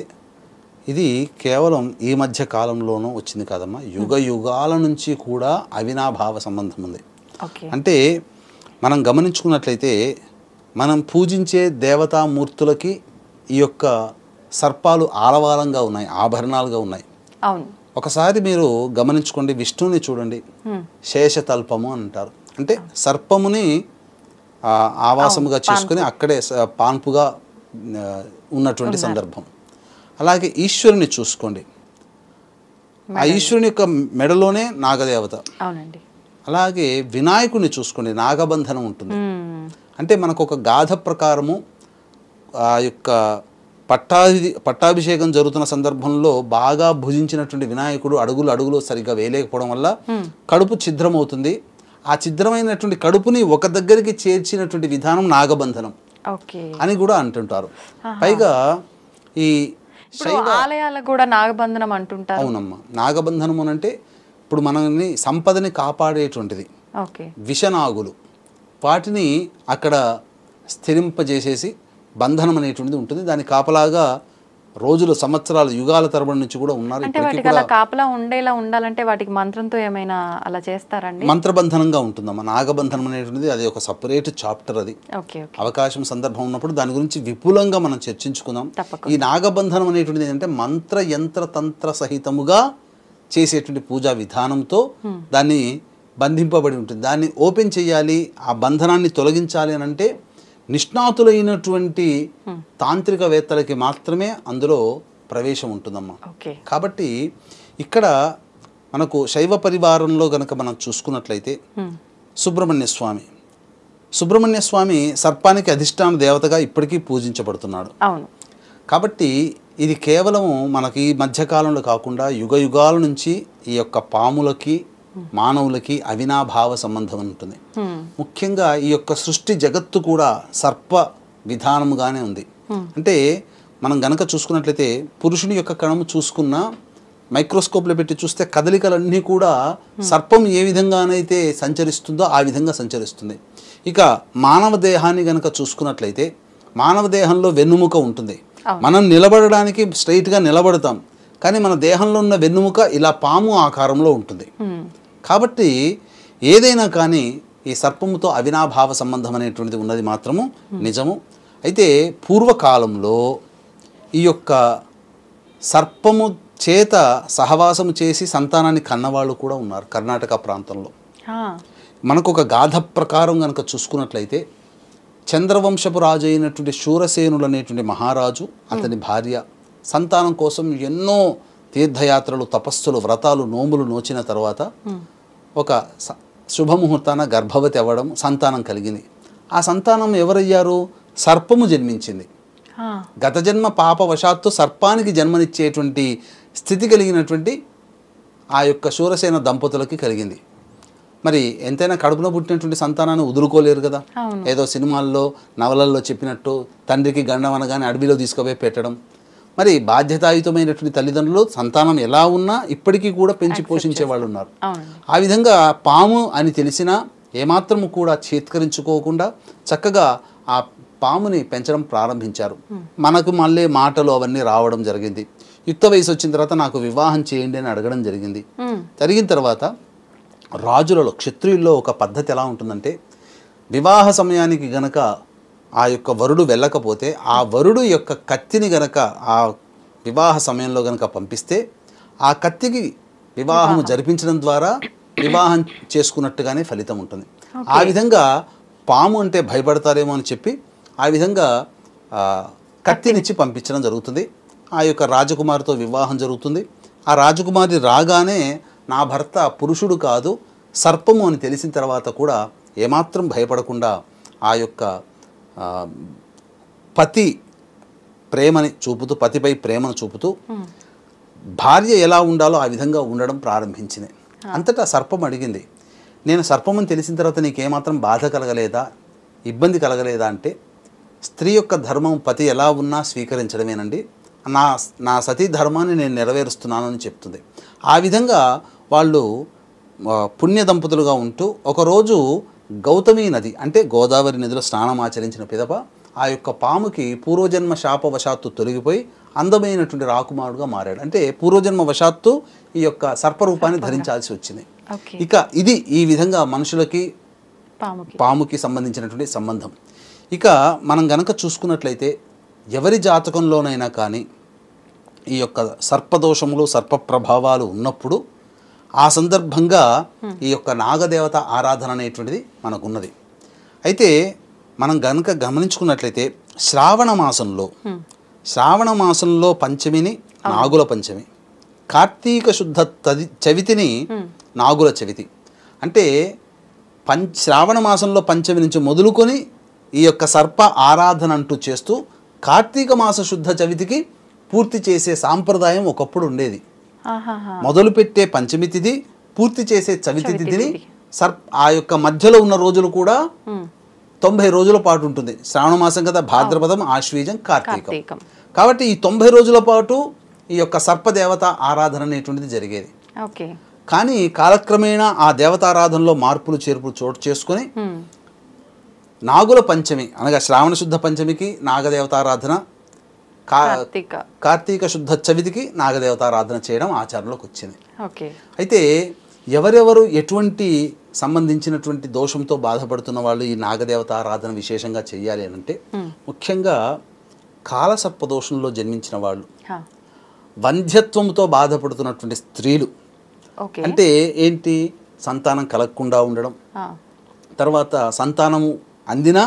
ఇది కేవలం ఈ మధ్య కాలంలోనూ వచ్చింది కాదమ్మా యుగ యుగాల నుంచి కూడా అవినాభావ సంబంధం ఉంది అంటే మనం గమనించుకున్నట్లయితే మనం పూజించే దేవతామూర్తులకి ఈ యొక్క సర్పాలు ఆలవాలంగా ఉన్నాయి ఆభరణాలుగా ఉన్నాయి ఒకసారి మీరు గమనించుకోండి విష్ణువుని చూడండి శేషతల్పము అంటారు అంటే సర్పముని ఆవాసముగా చేసుకుని అక్కడే పాన్పుగా ఉన్నటువంటి సందర్భం అలాగే ఈశ్వరుని చూసుకోండి ఆ ఈశ్వరుని యొక్క మెడలోనే నాగదేవత అవునండి అలాగే వినాయకుడిని చూసుకోండి నాగబంధనం ఉంటుంది అంటే మనకు ఒక గాథ ప్రకారము ఆ యొక్క పట్టాభి పట్టాభిషేకం జరుగుతున్న సందర్భంలో బాగా భుజించినటువంటి వినాయకుడు అడుగులు అడుగులు సరిగ్గా వేయలేకపోవడం వల్ల కడుపు ఛిద్రమవుతుంది ఆ ఛిద్రమైనటువంటి కడుపుని ఒక దగ్గరికి చేర్చినటువంటి విధానం నాగబంధనం అని కూడా అంటుంటారు పైగా ఈ ఆలయాలకు కూడా నాగబంధనం అంటుంటారు అవునమ్మా నాగబంధనం అంటే ఇప్పుడు మనల్ని సంపదని కాపాడేటువంటిది విషనాగులు వాటిని అక్కడ స్థిరింపజేసేసి బంధనం అనేటువంటిది ఉంటుంది దాని కాపలాగా రోజులు సంవత్సరాలు యుగాల తరబడి నుంచి కూడా ఉన్నారు కాపలా ఉండేలా ఉండాలంటే వాటికి మంత్రంతో ఏమైనా అలా చేస్తారండి మంత్రబంధనంగా ఉంటుందమ్మా నాగబంధనం అనేటువంటిది అది ఒక సపరేట్ చాప్టర్ అది అవకాశం సందర్భం ఉన్నప్పుడు దాని గురించి విపులంగా మనం చర్చించుకుందాం ఈ నాగబంధనం అనేటువంటిది ఏంటంటే మంత్ర యంత్ర తంత్ర సహితముగా చేసేటువంటి పూజా విధానంతో దాన్ని బంధింపబడి ఉంటుంది దాన్ని ఓపెన్ చేయాలి ఆ బంధనాన్ని తొలగించాలి అని అంటే నిష్ణాతులైనటువంటి తాంత్రికవేత్తలకి మాత్రమే అందులో ప్రవేశం ఉంటుందమ్మా కాబట్టి ఇక్కడ మనకు శైవ పరివారంలో గనక మనం చూసుకున్నట్లయితే సుబ్రహ్మణ్య స్వామి సుబ్రహ్మణ్య స్వామి సర్పానికి అధిష్టాన దేవతగా ఇప్పటికీ పూజించబడుతున్నాడు కాబట్టి ఇది కేవలం మనకి ఈ మధ్యకాలంలో కాకుండా యుగ యుగాల నుంచి ఈ యొక్క పాములకి మానవులకి అవినాభావ సంబంధం ఉంటుంది ముఖ్యంగా ఈ యొక్క సృష్టి జగత్తు కూడా సర్ప విధానముగానే ఉంది అంటే మనం గనక చూసుకున్నట్లయితే పురుషుని యొక్క కణము చూసుకున్న మైక్రోస్కోప్లో పెట్టి చూస్తే కదలికలన్నీ కూడా సర్పం ఏ విధంగానైతే సంచరిస్తుందో ఆ విధంగా సంచరిస్తుంది ఇక మానవ దేహాన్ని గనక చూసుకున్నట్లయితే మానవ దేహంలో వెన్నుముక ఉంటుంది మనం నిలబడడానికి స్ట్రైట్గా నిలబడతాం కానీ మన దేహంలో ఉన్న వెన్నుముక ఇలా పాము ఆకారంలో ఉంటుంది కాబట్టి ఏదైనా కానీ ఈ సర్పముతో అవినాభావ సంబంధం అనేటువంటిది ఉన్నది మాత్రము నిజము అయితే పూర్వకాలంలో ఈ యొక్క సర్పము చేత సహవాసము చేసి సంతానాన్ని కన్నవాళ్ళు కూడా ఉన్నారు కర్ణాటక ప్రాంతంలో మనకు ఒక గాథ ప్రకారం కనుక చూసుకున్నట్లయితే చంద్రవంశపు రాజు అయినటువంటి శూరసేనులు అనేటువంటి మహారాజు అతని hmm. భార్య సంతానం కోసం ఎన్నో తీర్థయాత్రలు తపస్సులు వ్రతాలు నోములు నోచిన తర్వాత hmm. ఒక శుభముహూర్తాన గర్భవతి అవ్వడం సంతానం కలిగింది ఆ సంతానం ఎవరయ్యారు సర్పము జన్మించింది గత జన్మ పాపవశాత్తు సర్పానికి జన్మనిచ్చేటువంటి స్థితి కలిగినటువంటి ఆ యొక్క శూరసేన దంపతులకి కలిగింది మరి ఎంతైనా కడుపులో పుట్టినటువంటి సంతానాన్ని వదులుకోలేరు కదా ఏదో సినిమాల్లో నవలల్లో చెప్పినట్టు తండ్రికి గండం అనగానే అడవిలో తీసుకుపోయి పెట్టడం మరి బాధ్యతాయుతమైనటువంటి తల్లిదండ్రులు సంతానం ఎలా ఉన్నా ఇప్పటికీ కూడా పెంచి పోషించే వాళ్ళు ఉన్నారు ఆ విధంగా పాము అని తెలిసినా ఏమాత్రము కూడా చేత్కరించుకోకుండా చక్కగా ఆ పాముని పెంచడం ప్రారంభించారు మనకు మళ్ళీ మాటలు అవన్నీ రావడం జరిగింది యుక్త వయసు వచ్చిన తర్వాత నాకు వివాహం చేయండి అని అడగడం జరిగింది జరిగిన తర్వాత రాజులలో క్షత్రియుల్లో ఒక పద్ధతి ఎలా ఉంటుందంటే వివాహ సమయానికి గనక ఆ యొక్క వరుడు వెళ్ళకపోతే ఆ వరుడు యొక్క కత్తిని గనక ఆ వివాహ సమయంలో గనక పంపిస్తే ఆ కత్తికి వివాహం జరిపించడం ద్వారా వివాహం చేసుకున్నట్టుగానే ఫలితం ఉంటుంది ఆ విధంగా పాము అంటే భయపడతారేమో అని చెప్పి ఆ విధంగా కత్తినిచ్చి పంపించడం జరుగుతుంది ఆ యొక్క రాజకుమారితో వివాహం జరుగుతుంది ఆ రాజకుమారి రాగానే నా భర్త పురుషుడు కాదు సర్పము అని తెలిసిన తర్వాత కూడా ఏమాత్రం భయపడకుండా ఆ యొక్క పతి ప్రేమని చూపుతూ పతిపై ప్రేమను చూపుతూ భార్య ఎలా ఉండాలో ఆ విధంగా ఉండడం ప్రారంభించింది అంతటా సర్పం అడిగింది నేను సర్పమని తెలిసిన తర్వాత నీకేమాత్రం బాధ కలగలేదా ఇబ్బంది కలగలేదా అంటే స్త్రీ యొక్క ధర్మం పతి ఎలా ఉన్నా స్వీకరించడమేనండి నా నా సతీ ధర్మాన్ని నేను నెరవేరుస్తున్నాను అని చెప్తుంది ఆ విధంగా వాళ్ళు పుణ్య దంపతులుగా ఉంటూ ఒకరోజు గౌతమి నది అంటే గోదావరి నదిలో స్నానం ఆచరించిన పిదప ఆ యొక్క పాముకి పూర్వజన్మ శాపవశాత్తు తొలగిపోయి అందమైనటువంటి రాకుమారుడుగా మారాడు అంటే పూర్వజన్మ వశాత్తు ఈ యొక్క సర్పరూపాన్ని ధరించాల్సి వచ్చింది ఇక ఇది ఈ విధంగా మనుషులకి పాముకి సంబంధించినటువంటి సంబంధం ఇక మనం గనక చూసుకున్నట్లయితే ఎవరి జాతకంలోనైనా కానీ ఈ యొక్క సర్పదోషములు సర్ప ప్రభావాలు ఉన్నప్పుడు ఆ సందర్భంగా ఈ యొక్క నాగదేవత ఆరాధన అనేటువంటిది మనకున్నది అయితే మనం గనక గమనించుకున్నట్లయితే శ్రావణ మాసంలో శ్రావణ మాసంలో పంచమిని నాగుల పంచమి కార్తీక శుద్ధ తది చవితిని నాగుల చవితి అంటే పంచ శ్రావణ మాసంలో పంచమి నుంచి మొదలుకొని ఈ యొక్క సర్ప ఆరాధన అంటూ చేస్తూ కార్తీక మాస శుద్ధ చవితికి పూర్తి చేసే సాంప్రదాయం ఒకప్పుడు ఉండేది మొదలు పెట్టే పంచమి తిథి పూర్తి చేసే చవితి తిథిని సర్ ఆ యొక్క మధ్యలో ఉన్న రోజులు కూడా తొంభై రోజుల పాటు ఉంటుంది శ్రావణ మాసం కదా భాద్రపదం ఆశ్వీజం కార్తీకం కాబట్టి ఈ తొంభై రోజుల పాటు ఈ యొక్క సర్పదేవత ఆరాధన అనేటువంటిది జరిగేది కానీ కాలక్రమేణా ఆ దేవతారాధనలో మార్పులు చేర్పులు చోటు చేసుకుని నాగుల పంచమి అనగా శ్రావణ శుద్ధ పంచమికి నాగదేవతారాధన కార్తీక కార్తీక శుద్ధ చవితికి నాగదేవతారాధన చేయడం ఆచారంలోకి వచ్చింది ఓకే అయితే ఎవరెవరు ఎటువంటి సంబంధించినటువంటి దోషంతో బాధపడుతున్న వాళ్ళు ఈ నాగదేవత ఆరాధన విశేషంగా చేయాలి అని అంటే ముఖ్యంగా కాలసర్పదోషంలో జన్మించిన వాళ్ళు వంధ్యత్వంతో బాధపడుతున్నటువంటి స్త్రీలు అంటే ఏంటి సంతానం కలగకుండా ఉండడం తర్వాత సంతానము అందినా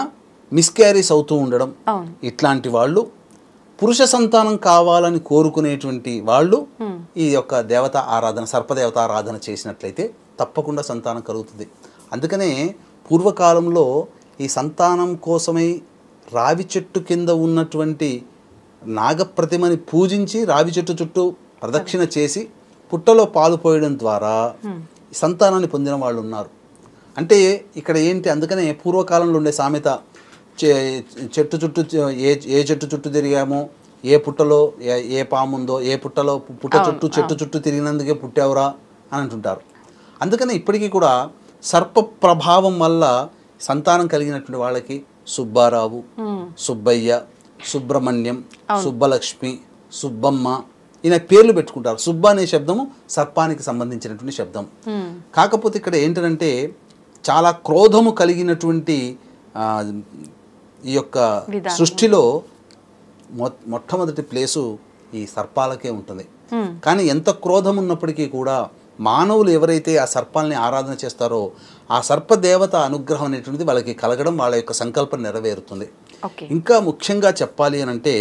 మిస్క్యారీస్ అవుతూ ఉండడం ఇట్లాంటి వాళ్ళు పురుష సంతానం కావాలని కోరుకునేటువంటి వాళ్ళు ఈ యొక్క దేవత ఆరాధన సర్పదేవత ఆరాధన చేసినట్లయితే తప్పకుండా సంతానం కలుగుతుంది అందుకనే పూర్వకాలంలో ఈ సంతానం కోసమై రావి చెట్టు కింద ఉన్నటువంటి నాగప్రతిమని పూజించి రావి చెట్టు చుట్టూ ప్రదక్షిణ చేసి పుట్టలో పాలు పోయడం ద్వారా సంతానాన్ని పొందిన వాళ్ళు ఉన్నారు అంటే ఇక్కడ ఏంటి అందుకనే పూర్వకాలంలో ఉండే సామెత చెట్టు చుట్టూ ఏ ఏ చెట్టు చుట్టూ తిరిగాము ఏ పుట్టలో ఏ పాము ఉందో ఏ పుట్టలో పుట్ట చుట్టూ చెట్టు చుట్టూ తిరిగినందుకే పుట్టావురా అని అంటుంటారు అందుకని ఇప్పటికీ కూడా సర్ప ప్రభావం వల్ల సంతానం కలిగినటువంటి వాళ్ళకి సుబ్బారావు సుబ్బయ్య సుబ్రహ్మణ్యం సుబ్బలక్ష్మి సుబ్బమ్మ ఈయన పేర్లు పెట్టుకుంటారు సుబ్బ అనే శబ్దము సర్పానికి సంబంధించినటువంటి శబ్దం కాకపోతే ఇక్కడ ఏంటంటే చాలా క్రోధము కలిగినటువంటి ఈ యొక్క సృష్టిలో మొట్టమొదటి ప్లేసు ఈ సర్పాలకే ఉంటుంది కానీ ఎంత క్రోధం ఉన్నప్పటికీ కూడా మానవులు ఎవరైతే ఆ సర్పాలని ఆరాధన చేస్తారో ఆ సర్పదేవత అనుగ్రహం అనేటువంటిది వాళ్ళకి కలగడం వాళ్ళ యొక్క సంకల్పం నెరవేరుతుంది ఇంకా ముఖ్యంగా చెప్పాలి అని అంటే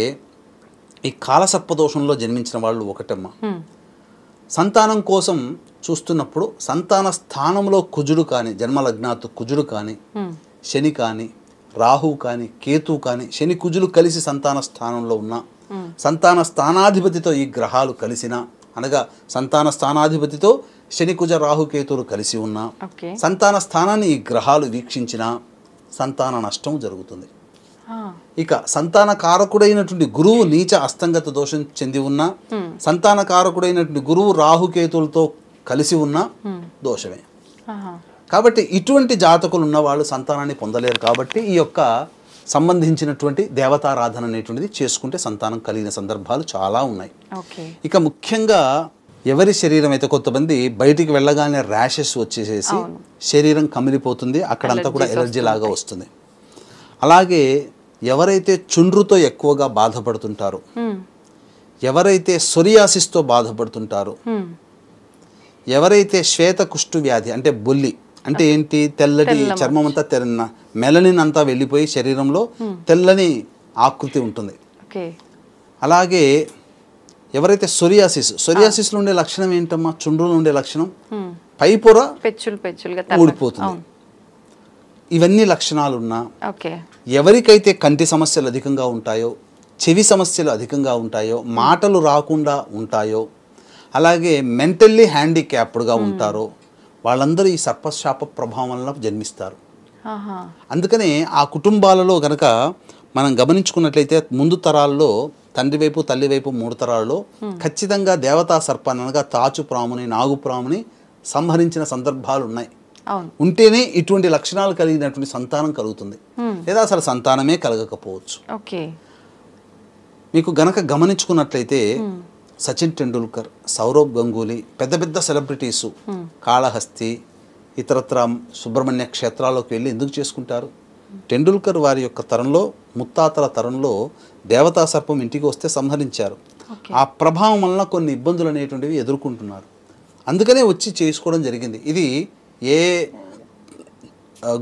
ఈ కాలసర్పదోషంలో జన్మించిన వాళ్ళు ఒకటమ్మ సంతానం కోసం చూస్తున్నప్పుడు సంతాన స్థానంలో కుజుడు కానీ జన్మలగ్నాత్ కుజుడు కానీ శని కానీ రాహు కానీ కేతు కానీ శని కుజులు కలిసి సంతాన స్థానంలో ఉన్న సంతాన స్థానాధిపతితో ఈ గ్రహాలు కలిసిన అనగా సంతాన స్థానాధిపతితో శనికుజ రాహుకేతువులు కలిసి ఉన్న సంతాన స్థానాన్ని ఈ గ్రహాలు వీక్షించిన సంతాన నష్టం జరుగుతుంది ఇక సంతాన కారకుడైనటువంటి గురువు నీచ అస్తంగత దోషం చెంది ఉన్న సంతాన కారకుడైనటువంటి గురువు రాహుకేతులతో కలిసి ఉన్న దోషమే కాబట్టి ఇటువంటి జాతకులు ఉన్నవాళ్ళు సంతానాన్ని పొందలేరు కాబట్టి ఈ యొక్క సంబంధించినటువంటి దేవతారాధన అనేటువంటిది చేసుకుంటే సంతానం కలిగిన సందర్భాలు చాలా ఉన్నాయి ఇక ముఖ్యంగా ఎవరి శరీరం అయితే కొంతమంది బయటికి వెళ్ళగానే ర్యాషెస్ వచ్చేసేసి శరీరం కమిలిపోతుంది అక్కడంతా కూడా ఎలర్జీ లాగా వస్తుంది అలాగే ఎవరైతే చుండ్రుతో ఎక్కువగా బాధపడుతుంటారో ఎవరైతే సొరియాసిస్తో బాధపడుతుంటారో ఎవరైతే శ్వేత కుష్టు వ్యాధి అంటే బొల్లి అంటే ఏంటి తెల్లటి చర్మం అంతా తెల్ల మెలనిన్ అంతా వెళ్ళిపోయి శరీరంలో తెల్లని ఆకృతి ఉంటుంది అలాగే ఎవరైతే సొరియాసిస్ సొరియాసిస్లో ఉండే లక్షణం ఏంటమ్మా చుండ్రులు ఉండే లక్షణం పై పెచ్చులు పెచ్చులుగా ఊడిపోతుంది ఇవన్నీ లక్షణాలు ఉన్నా ఎవరికైతే కంటి సమస్యలు అధికంగా ఉంటాయో చెవి సమస్యలు అధికంగా ఉంటాయో మాటలు రాకుండా ఉంటాయో అలాగే మెంటల్లీ హ్యాండిక్యాప్డ్గా ఉంటారో వాళ్ళందరూ ఈ సర్పశాప ప్రభావం జన్మిస్తారు అందుకనే ఆ కుటుంబాలలో గనక మనం గమనించుకున్నట్లయితే ముందు తరాల్లో తండ్రి వైపు తల్లి వైపు మూడు తరాల్లో ఖచ్చితంగా దేవతా సర్పాన్ని అనగా తాచు ప్రాముని నాగు ప్రాముని సంహరించిన సందర్భాలు ఉన్నాయి ఉంటేనే ఇటువంటి లక్షణాలు కలిగినటువంటి సంతానం కలుగుతుంది లేదా అసలు సంతానమే కలగకపోవచ్చు మీకు గనక గమనించుకున్నట్లయితే సచిన్ టెండూల్కర్ సౌరవ్ గంగూలీ పెద్ద పెద్ద సెలబ్రిటీసు కాళహస్తి ఇతరత్ర సుబ్రహ్మణ్య క్షేత్రాలకు వెళ్ళి ఎందుకు చేసుకుంటారు టెండూల్కర్ వారి యొక్క తరంలో ముత్తాతల తరంలో దేవతా సర్పం ఇంటికి వస్తే సంహరించారు ఆ ప్రభావం వలన కొన్ని ఇబ్బందులు అనేటువంటివి ఎదుర్కొంటున్నారు అందుకనే వచ్చి చేసుకోవడం జరిగింది ఇది ఏ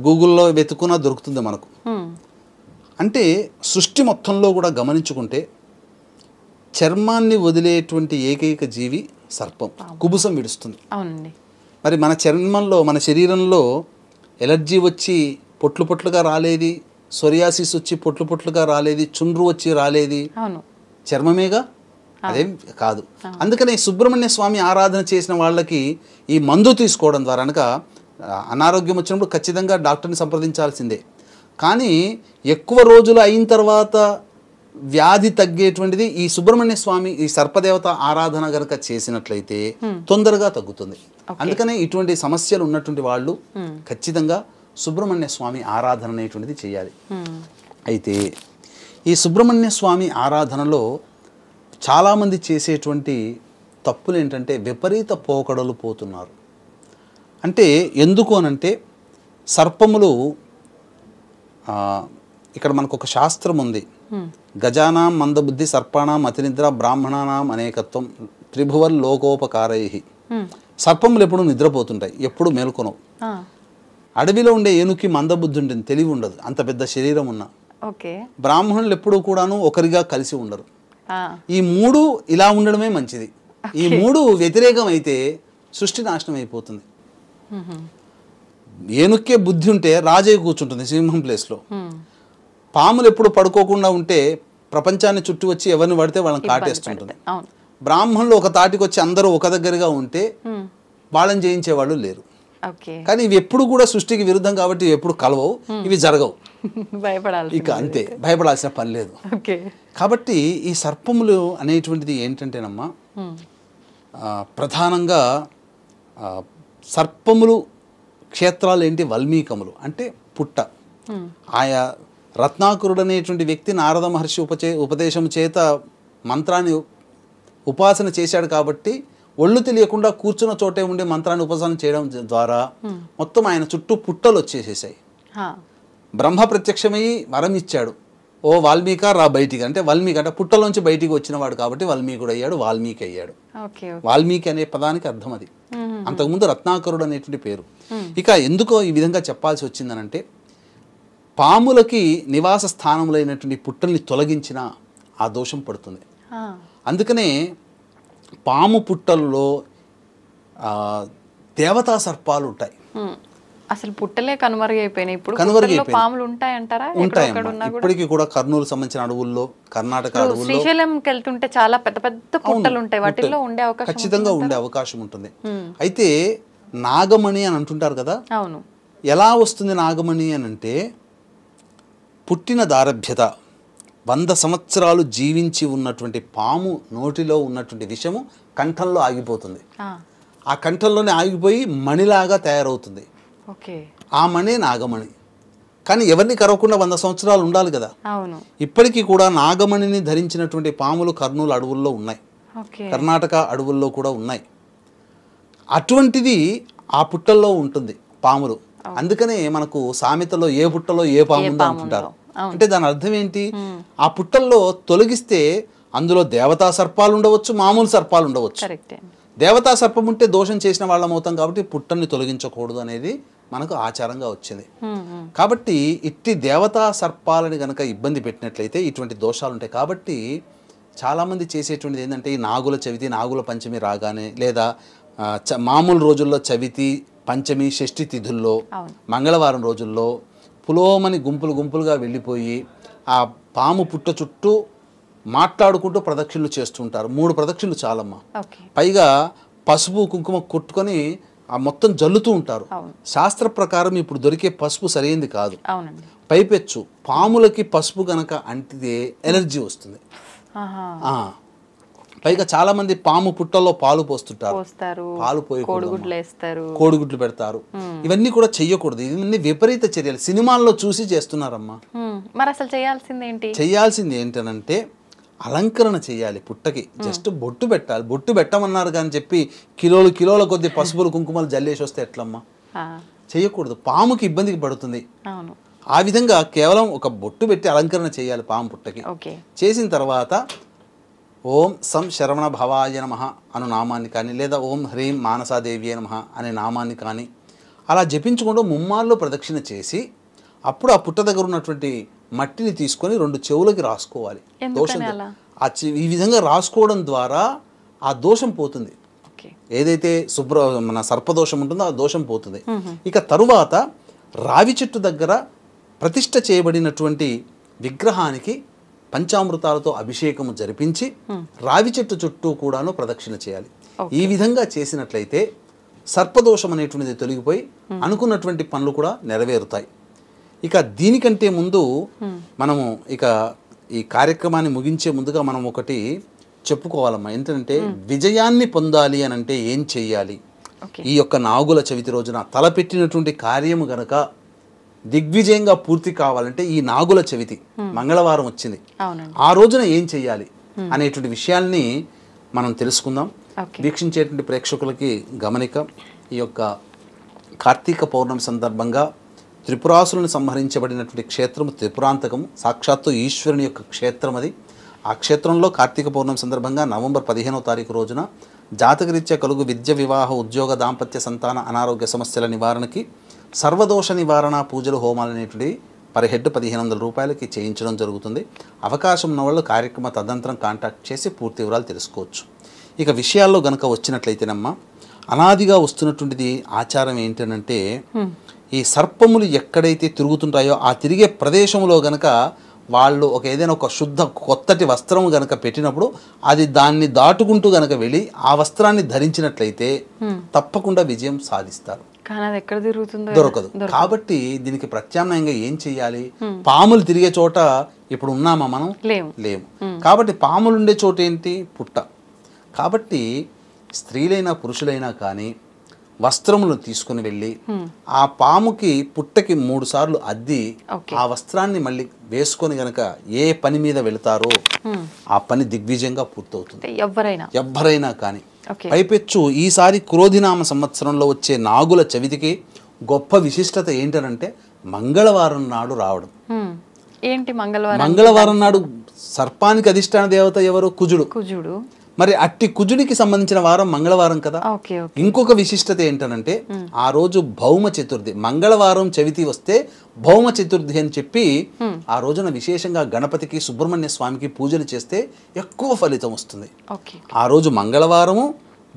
గూగుల్లో వెతుకున్నా దొరుకుతుంది మనకు అంటే సృష్టి మొత్తంలో కూడా గమనించుకుంటే చర్మాన్ని వదిలేటువంటి ఏకైక జీవి సర్పం కుబుసం విడుస్తుంది అవునండి మరి మన చర్మంలో మన శరీరంలో ఎలర్జీ వచ్చి పొట్లు పొట్లుగా రాలేది సొరియాసిస్ వచ్చి పొట్లు పొట్లుగా రాలేది చుండ్రు వచ్చి రాలేది చర్మమేగా అదేం కాదు అందుకనే సుబ్రహ్మణ్య స్వామి ఆరాధన చేసిన వాళ్ళకి ఈ మందు తీసుకోవడం ద్వారా అనక అనారోగ్యం వచ్చినప్పుడు ఖచ్చితంగా డాక్టర్ని సంప్రదించాల్సిందే కానీ ఎక్కువ రోజులు అయిన తర్వాత వ్యాధి తగ్గేటువంటిది ఈ సుబ్రహ్మణ్య స్వామి ఈ సర్పదేవత ఆరాధన గనక చేసినట్లయితే తొందరగా తగ్గుతుంది అందుకనే ఇటువంటి సమస్యలు ఉన్నటువంటి వాళ్ళు ఖచ్చితంగా సుబ్రహ్మణ్య స్వామి ఆరాధన అనేటువంటిది చేయాలి అయితే ఈ సుబ్రహ్మణ్య స్వామి ఆరాధనలో చాలామంది చేసేటువంటి తప్పులు ఏంటంటే విపరీత పోకడలు పోతున్నారు అంటే ఎందుకు అనంటే సర్పములు ఇక్కడ మనకు ఒక శాస్త్రం ఉంది గజానాం మందబుద్ధి సర్పాణం అతినిద్ర బ్రాహ్మణానాం అనేకత్వం త్రిభువన్ లోకోపకారై సర్పములు ఎప్పుడు నిద్రపోతుంటాయి ఎప్పుడు మేల్కొనవు అడవిలో ఉండే ఏనుకి మందబుద్ధి ఉంటుంది తెలివి ఉండదు అంత పెద్ద శరీరం ఉన్న బ్రాహ్మణులు ఎప్పుడూ కూడాను ఒకరిగా కలిసి ఉండరు ఈ మూడు ఇలా ఉండడమే మంచిది ఈ మూడు వ్యతిరేకం అయితే సృష్టి నాశనం అయిపోతుంది ఏనుక్కే బుద్ధి ఉంటే రాజే కూర్చుంటుంది సింహం ప్లేస్లో పాములు ఎప్పుడు పడుకోకుండా ఉంటే ప్రపంచాన్ని చుట్టూ వచ్చి ఎవరిని పడితే వాళ్ళని కాటేస్తుంటుంది బ్రాహ్మణులు ఒక తాటికి వచ్చి అందరూ ఒక దగ్గరగా ఉంటే వాళ్ళని వాళ్ళు లేరు కానీ ఇవి ఎప్పుడు కూడా సృష్టికి విరుద్ధం కాబట్టి ఇవి ఎప్పుడు కలవవు ఇవి జరగవు (laughs) భయపడాలి ఇక అంతే భయపడాల్సిన పని లేదు కాబట్టి ఈ సర్పములు అనేటువంటిది ఏంటంటేనమ్మా ప్రధానంగా సర్పములు క్షేత్రాలు ఏంటి వల్మీకములు అంటే పుట్ట ఆయా రత్నాకురుడు అనేటువంటి వ్యక్తి నారద మహర్షి ఉపచే ఉపదేశం చేత మంత్రాన్ని ఉపాసన చేశాడు కాబట్టి ఒళ్ళు తెలియకుండా కూర్చున్న చోటే ఉండే మంత్రాన్ని ఉపాసన చేయడం ద్వారా మొత్తం ఆయన చుట్టూ పుట్టలు వచ్చేసేసాయి బ్రహ్మ ప్రత్యక్షమై వరం ఇచ్చాడు ఓ వాల్మీక రా బయటికి అంటే వాల్మీకి అంటే పుట్టలోంచి బయటికి వచ్చినవాడు కాబట్టి వాల్మీకుడు అయ్యాడు వాల్మీకి అయ్యాడు వాల్మీకి అనే పదానికి అర్థం అది అంతకుముందు రత్నాకరుడు అనేటువంటి పేరు ఇక ఎందుకో ఈ విధంగా చెప్పాల్సి వచ్చిందనంటే పాములకి నివాస స్థానములైనటువంటి పుట్టల్ని తొలగించిన ఆ దోషం పడుతుంది అందుకనే పాము పుట్టల్లో దేవతా సర్పాలు ఉంటాయి అసలు పుట్టలే కనుమరుగైపోయినాయి ఇప్పుడు కనుమరుగైపోయి పాములు ఉంటాయి అంటారా ఉంటాయి ఇప్పటికీ కూడా కర్నూలు సంబంధించిన అడవుల్లో కర్ణాటక అడవుల్లో శ్రీశైలం కెళ్తుంటే చాలా పెద్ద పెద్ద పుట్టలు ఉంటాయి వాటిల్లో ఉండే అవకాశం ఖచ్చితంగా ఉండే అవకాశం ఉంటుంది అయితే నాగమణి అని అంటుంటారు కదా అవును ఎలా వస్తుంది నాగమణి అని అంటే పుట్టిన దారభ్యత వంద సంవత్సరాలు జీవించి ఉన్నటువంటి పాము నోటిలో ఉన్నటువంటి విషము కంఠంలో ఆగిపోతుంది ఆ కంఠంలోనే ఆగిపోయి మణిలాగా తయారవుతుంది ఆ మణి నాగమణి కానీ ఎవరిని కరవకుండా వంద సంవత్సరాలు ఉండాలి కదా ఇప్పటికీ కూడా నాగమణిని ధరించినటువంటి పాములు కర్నూలు అడవుల్లో ఉన్నాయి కర్ణాటక అడవుల్లో కూడా ఉన్నాయి అటువంటిది ఆ పుట్టల్లో ఉంటుంది పాములు అందుకనే మనకు సామెతలో ఏ పుట్టలో ఏ పాము ఉందో అనుకుంటారు అంటే దాని అర్థం ఏంటి ఆ పుట్టల్లో తొలగిస్తే అందులో దేవతా సర్పాలు ఉండవచ్చు మామూలు సర్పాలు ఉండవచ్చు దేవతా సర్పం ఉంటే దోషం చేసిన వాళ్ళం అవుతాం కాబట్టి పుట్టల్ని తొలగించకూడదు అనేది మనకు ఆచారంగా వచ్చింది కాబట్టి ఇట్టి దేవతా సర్పాలని కనుక ఇబ్బంది పెట్టినట్లయితే ఇటువంటి దోషాలు ఉంటాయి కాబట్టి చాలామంది చేసేటువంటిది ఏంటంటే ఈ నాగుల చవితి నాగుల పంచమి రాగానే లేదా మామూలు రోజుల్లో చవితి పంచమి షష్ఠి తిథుల్లో మంగళవారం రోజుల్లో పులోమని గుంపులు గుంపులుగా వెళ్ళిపోయి ఆ పాము పుట్ట చుట్టూ మాట్లాడుకుంటూ ప్రదక్షిణలు చేస్తుంటారు మూడు ప్రదక్షిణలు చాలమ్మ పైగా పసుపు కుంకుమ కొట్టుకొని ఆ మొత్తం జల్లుతూ ఉంటారు శాస్త్ర ప్రకారం ఇప్పుడు దొరికే పసుపు సరైంది కాదు పైపెచ్చు పాములకి పసుపు గనక అంటితే ఎనర్జీ వస్తుంది పైగా చాలా మంది పాము పుట్టల్లో పాలు పోస్తుంటారు పాలు పోయి కోడిగుడ్లు పెడతారు ఇవన్నీ కూడా చెయ్యకూడదు ఇవన్నీ విపరీత చర్యలు సినిమాల్లో చూసి చేస్తున్నారమ్మా మరి అసలు చేయాల్సింది ఏంటి చేయాల్సింది ఏంటనంటే అలంకరణ చేయాలి పుట్టకి జస్ట్ బొట్టు పెట్టాలి బొట్టు పెట్టమన్నారు కానీ చెప్పి కిలోలు కిలోల కొద్ది పసుపులు కుంకుమలు జల్లేసి వస్తే ఎట్లమ్మా చేయకూడదు పాముకి ఇబ్బందికి పడుతుంది ఆ విధంగా కేవలం ఒక బొట్టు పెట్టి అలంకరణ చేయాలి పాము పుట్టకి చేసిన తర్వాత ఓం సం శరవణ భవాయ నమ అను నామాన్ని కానీ లేదా ఓం హ్రీం మానసాదేవి నమ అనే నామాన్ని కానీ అలా జపించుకుంటూ ముమ్మాల్లో ప్రదక్షిణ చేసి అప్పుడు ఆ పుట్ట దగ్గర ఉన్నటువంటి మట్టిని తీసుకొని రెండు చెవులకి రాసుకోవాలి దోషం ఆ ఈ విధంగా రాసుకోవడం ద్వారా ఆ దోషం పోతుంది ఏదైతే శుభ్ర మన సర్పదోషం ఉంటుందో ఆ దోషం పోతుంది ఇక తరువాత రావి చెట్టు దగ్గర ప్రతిష్ట చేయబడినటువంటి విగ్రహానికి పంచామృతాలతో అభిషేకము జరిపించి రావి చెట్టు చుట్టూ కూడాను ప్రదక్షిణ చేయాలి ఈ విధంగా చేసినట్లయితే సర్పదోషం అనేటువంటిది తొలగిపోయి అనుకున్నటువంటి పనులు కూడా నెరవేరుతాయి ఇక దీనికంటే ముందు మనము ఇక ఈ కార్యక్రమాన్ని ముగించే ముందుగా మనం ఒకటి చెప్పుకోవాలమ్మా ఏంటంటే విజయాన్ని పొందాలి అని అంటే ఏం చెయ్యాలి ఈ యొక్క నాగుల చవితి రోజున తలపెట్టినటువంటి కార్యము గనక దిగ్విజయంగా పూర్తి కావాలంటే ఈ నాగుల చవితి hmm. మంగళవారం వచ్చింది ఆ రోజున ఏం చెయ్యాలి hmm. అనేటువంటి విషయాల్ని మనం తెలుసుకుందాం వీక్షించేటువంటి ప్రేక్షకులకి గమనిక ఈ యొక్క కార్తీక పౌర్ణమి సందర్భంగా త్రిపురాసులను సంహరించబడినటువంటి క్షేత్రము త్రిపురాంతకము సాక్షాత్తు ఈశ్వరుని యొక్క క్షేత్రం అది ఆ క్షేత్రంలో కార్తీక పౌర్ణమి సందర్భంగా నవంబర్ పదిహేనో తారీఖు రోజున జాతకరీత్యా కలుగు విద్య వివాహ ఉద్యోగ దాంపత్య సంతాన అనారోగ్య సమస్యల నివారణకి సర్వదోష నివారణ పూజలు హోమాలు అనేటువంటివి పర్ హెడ్ పదిహేను వందల రూపాయలకి చేయించడం జరుగుతుంది అవకాశం ఉన్న వాళ్ళు కార్యక్రమ తదంతరం కాంటాక్ట్ చేసి పూర్తి వివరాలు తెలుసుకోవచ్చు ఇక విషయాల్లో గనక వచ్చినట్లయితేనమ్మా అనాదిగా వస్తున్నటువంటిది ఆచారం ఏంటంటే ఈ సర్పములు ఎక్కడైతే తిరుగుతుంటాయో ఆ తిరిగే ప్రదేశంలో గనక వాళ్ళు ఒక ఏదైనా ఒక శుద్ధ కొత్తటి వస్త్రం గనక పెట్టినప్పుడు అది దాన్ని దాటుకుంటూ గనక వెళ్ళి ఆ వస్త్రాన్ని ధరించినట్లయితే తప్పకుండా విజయం సాధిస్తారు దొరకదు కాబట్టి దీనికి ప్రత్యామ్నాయంగా ఏం చేయాలి పాములు తిరిగే చోట ఇప్పుడు ఉన్నామా మనం లేము కాబట్టి పాములు ఉండే చోట ఏంటి పుట్ట కాబట్టి స్త్రీలైనా పురుషులైనా కానీ వస్త్రములు తీసుకుని వెళ్ళి ఆ పాముకి పుట్టకి మూడు సార్లు అద్ది ఆ వస్త్రాన్ని మళ్ళీ వేసుకొని గనక ఏ పని మీద వెళతారో ఆ పని దిగ్విజయంగా పూర్తవుతుంది ఎవరైనా ఎవరైనా కానీ పైపెచ్చు ఈసారి క్రోధినామ సంవత్సరంలో వచ్చే నాగుల చవితికి గొప్ప విశిష్టత ఏంటనంటే మంగళవారం నాడు రావడం ఏంటి మంగళవారం మంగళవారం నాడు సర్పానికి అధిష్టాన దేవత ఎవరు కుజుడు కుజుడు మరి అట్టి కుజుడికి సంబంధించిన వారం మంగళవారం కదా ఇంకొక విశిష్టత ఏంటనంటే ఆ రోజు భౌమ చతుర్థి మంగళవారం చవితి వస్తే భౌమ చతుర్థి అని చెప్పి ఆ రోజున విశేషంగా గణపతికి సుబ్రహ్మణ్య స్వామికి పూజలు చేస్తే ఎక్కువ ఫలితం వస్తుంది ఆ రోజు మంగళవారము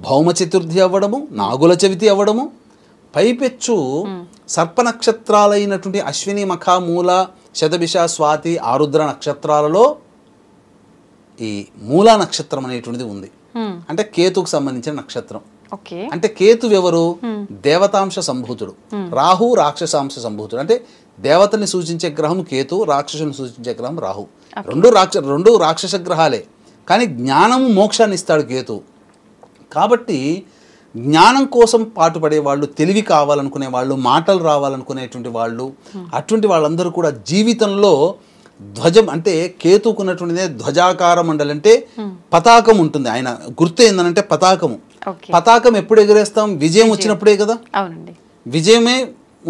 భౌమ చతుర్థి అవ్వడము నాగుల చవితి అవ్వడము పైపెచ్చు సర్ప నక్షత్రాలైనటువంటి అశ్విని మఖ మూల శతభిష స్వాతి ఆరుద్ర నక్షత్రాలలో ఈ మూలా నక్షత్రం అనేటువంటిది ఉంది అంటే కేతుకు సంబంధించిన నక్షత్రం అంటే కేతు ఎవరు దేవతాంశ సంభూతుడు రాహు రాక్షసాంశ సంభూతుడు అంటే దేవతని సూచించే గ్రహం కేతు రాక్షసుని సూచించే గ్రహం రాహు రెండు రాక్ష రెండు రాక్షస గ్రహాలే కానీ జ్ఞానము మోక్షాన్ని ఇస్తాడు కేతు కాబట్టి జ్ఞానం కోసం పాటుపడే వాళ్ళు తెలివి కావాలనుకునే వాళ్ళు మాటలు రావాలనుకునేటువంటి వాళ్ళు అటువంటి వాళ్ళందరూ కూడా జీవితంలో ధ్వజం అంటే కేతుకున్నటువంటిదే ధ్వజాకార మండలి అంటే hmm. పతాకం ఉంటుంది ఆయన గుర్తు ఏందనంటే పతాకము పతాకం ఎప్పుడు ఎగరేస్తాం విజయం వచ్చినప్పుడే కదా విజయమే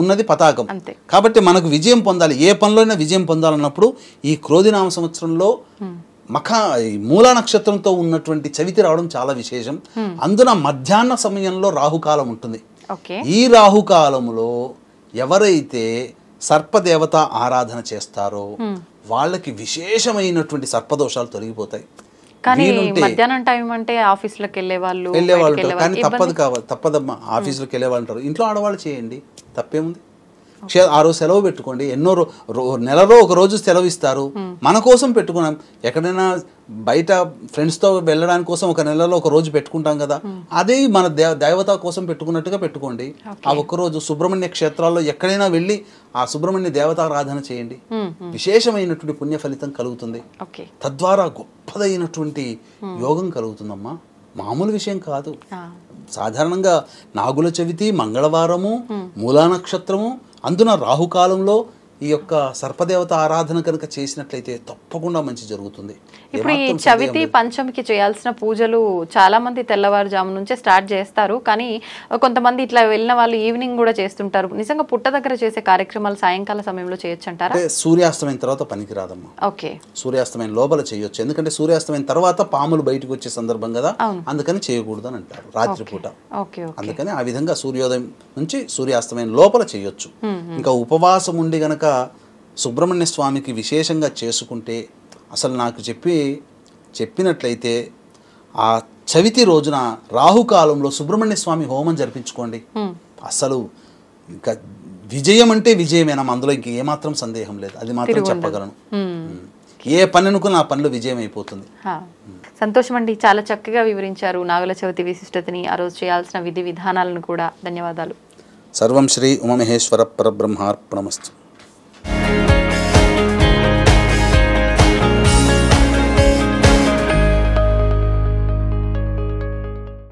ఉన్నది పతాకం కాబట్టి మనకు విజయం పొందాలి ఏ పనిలోనైనా విజయం పొందాలన్నప్పుడు ఈ క్రోధినామ సంవత్సరంలో hmm. మఖ మూల నక్షత్రంతో ఉన్నటువంటి చవితి రావడం చాలా విశేషం hmm. అందున మధ్యాహ్న సమయంలో రాహుకాలం ఉంటుంది ఈ రాహుకాలంలో ఎవరైతే సర్పదేవత ఆరాధన చేస్తారో వాళ్ళకి విశేషమైనటువంటి సర్పదోషాలు తొలగిపోతాయి కానీ మధ్యాహ్నం టైం అంటే వెళ్ళే వాళ్ళు వెళ్ళే వాళ్ళు కానీ తప్పదు కావాలి తప్పదమ్మా ఆఫీసులకు వెళ్ళే వాళ్ళు ఉంటారు ఇంట్లో ఆడవాళ్ళు చేయండి తప్పేముంది ఆ రోజు సెలవు పెట్టుకోండి ఎన్నో నెలలో ఒక రోజు సెలవు ఇస్తారు మన కోసం పెట్టుకున్నాం ఎక్కడైనా బయట ఫ్రెండ్స్తో వెళ్ళడానికి కోసం ఒక నెలలో ఒక రోజు పెట్టుకుంటాం కదా అదే మన దేవత కోసం పెట్టుకున్నట్టుగా పెట్టుకోండి ఆ ఒక్కరోజు సుబ్రహ్మణ్య క్షేత్రాల్లో ఎక్కడైనా వెళ్ళి ఆ సుబ్రహ్మణ్య దేవతారాధన చేయండి విశేషమైనటువంటి పుణ్య ఫలితం కలుగుతుంది తద్వారా గొప్పదైనటువంటి యోగం కలుగుతుందమ్మా మామూలు విషయం కాదు సాధారణంగా నాగుల చవితి మంగళవారము మూలా నక్షత్రము అందున రాహుకాలంలో ఈ యొక్క సర్పదేవత ఆరాధన కనుక చేసినట్లయితే తప్పకుండా మంచి జరుగుతుంది ఇప్పుడు ఈ చవితి పంచమికి చేయాల్సిన పూజలు చాలా మంది తెల్లవారుజాము నుంచే స్టార్ట్ చేస్తారు కానీ కొంతమంది ఇట్లా వెళ్ళిన వాళ్ళు ఈవినింగ్ కూడా చేస్తుంటారు నిజంగా పుట్ట దగ్గర చేసే కార్యక్రమాలు సాయంకాల సమయంలో చేయొచ్చు అంటారా సూర్యాస్తమైన తర్వాత పనికిరాదమ్మా ఓకే సూర్యాస్తమైన లోపల చేయొచ్చు ఎందుకంటే సూర్యాస్తమైన తర్వాత పాములు బయటకు వచ్చే సందర్భం కదా అందుకని చేయకూడదు అని అంటారు రాత్రిపూట అందుకని ఆ విధంగా సూర్యోదయం నుంచి సూర్యాస్తమైన లోపల చేయొచ్చు ఇంకా ఉపవాసం ఉండి గనక సుబ్రహ్మణ్య స్వామికి విశేషంగా చేసుకుంటే అసలు నాకు చెప్పి చెప్పినట్లయితే ఆ చవితి రోజున రాహుకాలంలో సుబ్రహ్మణ్య స్వామి హోమం జరిపించుకోండి అసలు ఇంకా విజయం అంటే విజయమేనా అందులో ఇంక ఏమాత్రం సందేహం లేదు అది మాత్రం చెప్పగలను ఏ అనుకున్న ఆ పనులు విజయం అయిపోతుంది సంతోషం అండి చాలా చక్కగా వివరించారు నాగుల చవితి విశిష్టతని ఆ రోజు చేయాల్సిన విధి విధానాలను కూడా ధన్యవాదాలు సర్వం శ్రీ ఉమమహేశ్వర పరబ్రహ్మార్పణమస్తు